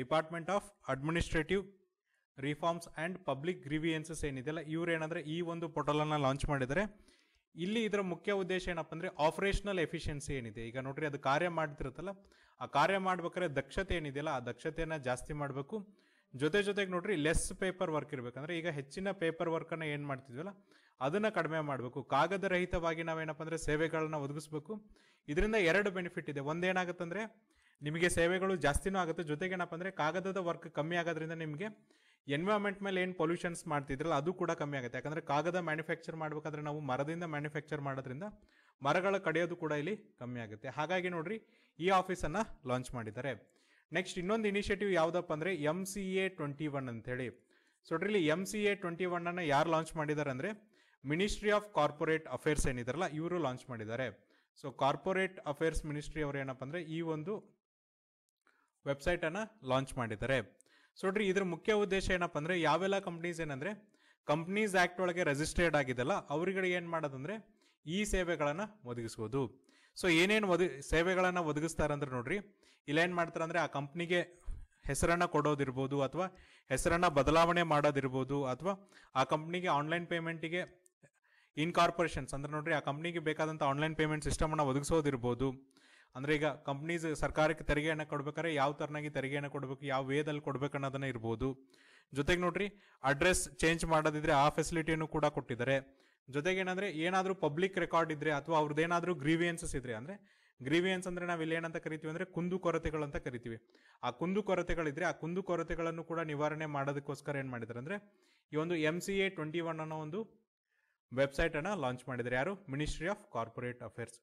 department of administrative reforms and public grievances ಏನಿದೆಯಲ್ಲ ಇವ್ರು ಏನಂದರೆ ಈ ಒಂದು ಪೋರ್ಟಲನ್ನು ಲಾಂಚ್ ಮಾಡಿದ್ದಾರೆ ಇಲ್ಲಿ ಇದರ ಮುಖ್ಯ ಉದ್ದೇಶ ಏನಪ್ಪ ಅಂದರೆ ಆಪರೇಷನಲ್ ಎಫಿಷಿಯನ್ಸಿ ಏನಿದೆ ಈಗ ನೋಡ್ರಿ ಅದು ಕಾರ್ಯ ಮಾಡ್ತಿರುತ್ತಲ್ಲ ಆ ಕಾರ್ಯ ಮಾಡ್ಬೇಕಾದ್ರೆ ದಕ್ಷತೆ ಏನಿದೆಯಲ್ಲ ಆ ದಕ್ಷತೆಯನ್ನು ಜಾಸ್ತಿ ಮಾಡಬೇಕು ಜೊತೆ ಜೊತೆಗೆ ನೋಡ್ರಿ ಲೆಸ್ ಪೇಪರ್ ವರ್ಕ್ ಇರಬೇಕಂದ್ರೆ ಈಗ ಹೆಚ್ಚಿನ ಪೇಪರ್ ವರ್ಕನ್ನು ಏನು ಏನ್ ಮಾಡ್ತಿದ್ವಲ್ಲ ಅದನ್ನ ಕಡಿಮೆ ಮಾಡಬೇಕು ಕಾಗದ ರಹಿತವಾಗಿ ನಾವೇನಪ್ಪ ಅಂದ್ರೆ ಸೇವೆಗಳನ್ನ ಒದಗಿಸ್ಬೇಕು ಇದರಿಂದ ಎರಡು ಬೆನಿಫಿಟ್ ಇದೆ ಒಂದೇನಾಗುತ್ತಂದ್ರೆ ನಿಮಗೆ ಸೇವೆಗಳು ಜಾಸ್ತಿನೂ ಆಗುತ್ತೆ ಜೊತೆಗೆ ಏನಪ್ಪ ಅಂದರೆ ಕಾಗದದ ವರ್ಕ್ ಕಮ್ಮಿ ಆಗೋದ್ರಿಂದ ನಿಮಗೆ ಎನ್ವೈರನ್ಮೆಂಟ್ ಮೇಲೆ ಏನು ಪೊಲ್ಯೂಷನ್ಸ್ ಮಾಡ್ತಿದ್ರಲ್ಲ ಅದು ಕೂಡ ಕಮ್ಮಿ ಆಗುತ್ತೆ ಯಾಕಂದ್ರೆ ಕಾಗದ ಮ್ಯಾನುಫ್ಯಾಕ್ಚರ್ ಮಾಡಬೇಕಾದ್ರೆ ನಾವು ಮರದಿಂದ ಮ್ಯಾನುಫ್ಯಾಕ್ಚರ್ ಮಾಡೋದ್ರಿಂದ ಮರಗಳ ಕಡಿಯೋದು ಕೂಡ ಇಲ್ಲಿ ಕಮ್ಮಿ ಆಗುತ್ತೆ ಹಾಗಾಗಿ ನೋಡ್ರಿ ಈ ಆಫೀಸನ್ನು ಲಾಂಚ್ ಮಾಡಿದ್ದಾರೆ ನೆಕ್ಸ್ಟ್ ಇನ್ನೊಂದು ಇನಿಷಿಯೇಟಿವ್ ಯಾವುದಪ್ಪ ಅಂದರೆ M C A twenty one ಅಂತೇಳಿ ಸೊ ನೋಡ್ರಿ ಎಮ್ ಸಿ ಎ ಟ್ವೆಂಟಿ ಒನ್ನನ್ನು ಯಾರು ಲಾಂಚ್ ಮಾಡಿದ್ದಾರೆ ಅಂದರೆ ಮಿನಿಸ್ಟ್ರಿ ಆಫ್ ಕಾರ್ಪೊರೇಟ್ ಅಫೇರ್ಸ್ ಏನಿದಾರಲ್ಲ ಇವರು ಲಾಂಚ್ ಮಾಡಿದ್ದಾರೆ ಸೊ ಕಾರ್ಪೊರೇಟ್ ಅಫೇರ್ಸ್ ಮಿನಿಸ್ಟ್ರಿ ಅವರು ಏನಪ್ಪ ಅಂದರೆ ಈ ಒಂದು ವೆಬ್ಸೈಟನ್ನು ಲಾಂಚ್ ಮಾಡಿದ್ದಾರೆ ಸೊ ನೋಡ್ರಿ ಇದ್ರ ಮುಖ್ಯ ಉದ್ದೇಶ ಏನಪ್ಪ ಅಂದರೆ ಯಾವೆಲ್ಲ ಕಂಪ್ನೀಸ್ ಏನಂದರೆ ಕಂಪ್ನೀಸ್ ಆ್ಯಕ್ಟ್ ಒಳಗೆ ರಿಜಿಸ್ಟರ್ಡ್ ಆಗಿದೆಲ್ಲ ಅವ್ರಿಗಳಿಗೆ ಏನು ಮಾಡೋದಂದರೆ ಈ ಸೇವೆಗಳನ್ನು ಒದಗಿಸ್ಬೋದು ಸೊ ಏನೇನು ಒದ ಸೇವೆಗಳನ್ನು ಒದಗಿಸ್ತಾರಂದ್ರೆ ನೋಡ್ರಿ ಇಲ್ಲೇನು ಮಾಡ್ತಾರಂದ್ರೆ ಆ ಕಂಪ್ನಿಗೆ ಹೆಸರನ್ನು ಕೊಡೋದಿರ್ಬೋದು ಅಥವಾ ಹೆಸರನ್ನು ಬದಲಾವಣೆ ಮಾಡೋದಿರ್ಬೋದು ಅಥವಾ ಆ ಕಂಪ್ನಿಗೆ ಆನ್ಲೈನ್ ಪೇಮೆಂಟಿಗೆ ಇನ್ಕಾರ್ಪೊರೇಷನ್ಸ್ ಅಂದ್ರೆ ನೋಡ್ರಿ ಆ ಕಂಪ್ನಿಗೆ ಬೇಕಾದಂಥ ಆನ್ಲೈನ್ ಪೇಮೆಂಟ್ ಸಿಸ್ಟಮನ್ನು ಒದಗಿಸೋದಿರ್ಬೋದು ಅಂದರೆ ಈಗ ಕಂಪ್ನೀಸ್ ಸರ್ಕಾರಕ್ಕೆ ತೆರಿಗೆಯನ್ನು ಕೊಡ್ಬೇಕಾದ್ರೆ ಯಾವ ಥರನಾಗಿ ತೆರಿಗೆಯನ್ನು ಕೊಡಬೇಕು ಯಾವ ವೇದಲ್ಲಿ ಕೊಡಬೇಕು ಅನ್ನೋದನ್ನ ಇರ್ಬೋದು ಜೊತೆಗೆ ನೋಡ್ರಿ ಅಡ್ರೆಸ್ ಚೇಂಜ್ ಮಾಡೋದಿದ್ರೆ ಆ ಫೆಸಿಲಿಟಿಯನ್ನು ಕೂಡ ಕೊಟ್ಟಿದ್ದಾರೆ ಜೊತೆಗೆ ಏನಂದ್ರೆ ಏನಾದರೂ ಪಬ್ಲಿಕ್ ರೆಕಾರ್ಡ್ ಇದ್ರೆ ಅಥವಾ ಅವ್ರದ್ದೇನಾದ್ರೂ ಗ್ರೀವಿಯನ್ಸಸ್ ಇದ್ರೆ ಅಂದ್ರೆ ಗ್ರೀವಿಯನ್ಸ್ ಅಂದ್ರೆ ನಾವಿಲ್ಲಿ ಏನಂತ ಕರಿತೀವಿ ಅಂದ್ರೆ ಕುಂದು ಕೊರತೆಗಳು ಅಂತ ಕರಿತೀವಿ ಆ ಕುಂದು ಕೊರತೆಗಳಿದ್ರೆ ಆ ಕುಂದು ಕೊರತೆಗಳನ್ನು ಕೂಡ ನಿವಾರಣೆ ಮಾಡೋದಕ್ಕೋಸ್ಕರ ಏನ್ ಮಾಡಿದ್ದಾರೆ ಅಂದ್ರೆ ಈ ಒಂದು M C A twenty one ಅನ್ನೋ ಒಂದು ವೆಬ್ಸೈಟ್ ಅನ್ನ ಲಾಂಚ್ ಮಾಡಿದ್ರೆ ಯಾರು ministry of corporate affairs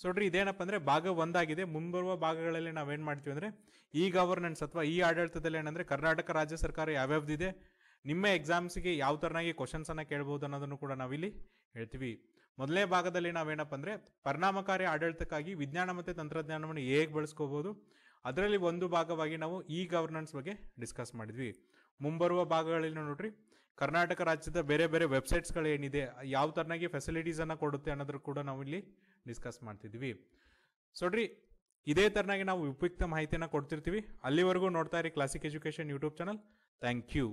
so ನೋಡ್ರಿ ಇದೇನಪ್ಪ ಅಂದ್ರೆ ಭಾಗ ಒಂದಾಗಿದೆ ಮುಂಬರುವ ಭಾಗಗಳಲ್ಲಿ ನಾವೇನ್ ಮಾಡ್ತೀವಿ ಅಂದ್ರೆ ಈ ಗವರ್ನೆನ್ಸ್ ಅಥವಾ ಈ ಆಡಳಿತದಲ್ಲಿ ಏನಂದ್ರೆ ಕರ್ನಾಟಕ ರಾಜ್ಯ ಸರ್ಕಾರ ಯಾವ್ಯಾವ್ದಿದೆ ನಿಮ್ಮ ಎಕ್ಸಾಮ್ಸ್ಗೆ ಯಾವ ಥರನಾಗಿ ಕ್ವಶನ್ಸನ್ನು ಕೇಳ್ಬೋದು ಅನ್ನೋದನ್ನು ಕೂಡ ನಾವಿಲ್ಲಿ ಹೇಳ್ತೀವಿ ಮೊದಲನೇ ಭಾಗದಲ್ಲಿ ನಾವೇನಪ್ಪ ಅಂದರೆ ಪರಿಣಾಮಕಾರಿ ಆಡಳಿತಕ್ಕಾಗಿ ವಿಜ್ಞಾನ ಮತ್ತು ತಂತ್ರಜ್ಞಾನವನ್ನು ಹೇಗೆ ಬಳಸ್ಕೋಬೋದು ಅದರಲ್ಲಿ ಒಂದು ಭಾಗವಾಗಿ ನಾವು ಇ ಗವರ್ನೆನ್ಸ್ ಬಗ್ಗೆ ಡಿಸ್ಕಸ್ ಮಾಡಿದ್ವಿ ಮುಂಬರುವ ಭಾಗಗಳಲ್ಲಿ ನೋಡ್ರಿ ಕರ್ನಾಟಕ ರಾಜ್ಯದ ಬೇರೆ ಬೇರೆ ವೆಬ್ಸೈಟ್ಸ್ಗಳು ಏನಿದೆ ಯಾವ ಥರನಾಗಿ ಫೆಸಿಲಿಟೀಸನ್ನು ಕೊಡುತ್ತೆ ಅನ್ನೋದ್ರ ಕೂಡ ನಾವು ಇಲ್ಲಿ ಡಿಸ್ಕಸ್ ಮಾಡ್ತಿದ್ವಿ ಸೊಡ್ರಿ ಇದೇ ಥರನಾಗಿ ನಾವು ಉಪಯುಕ್ತ ಮಾಹಿತಿಯನ್ನು ಕೊಡ್ತಿರ್ತೀವಿ ಅಲ್ಲಿವರೆಗೂ ನೋಡ್ತಾ ಇರಿ classic education YouTube channel thank you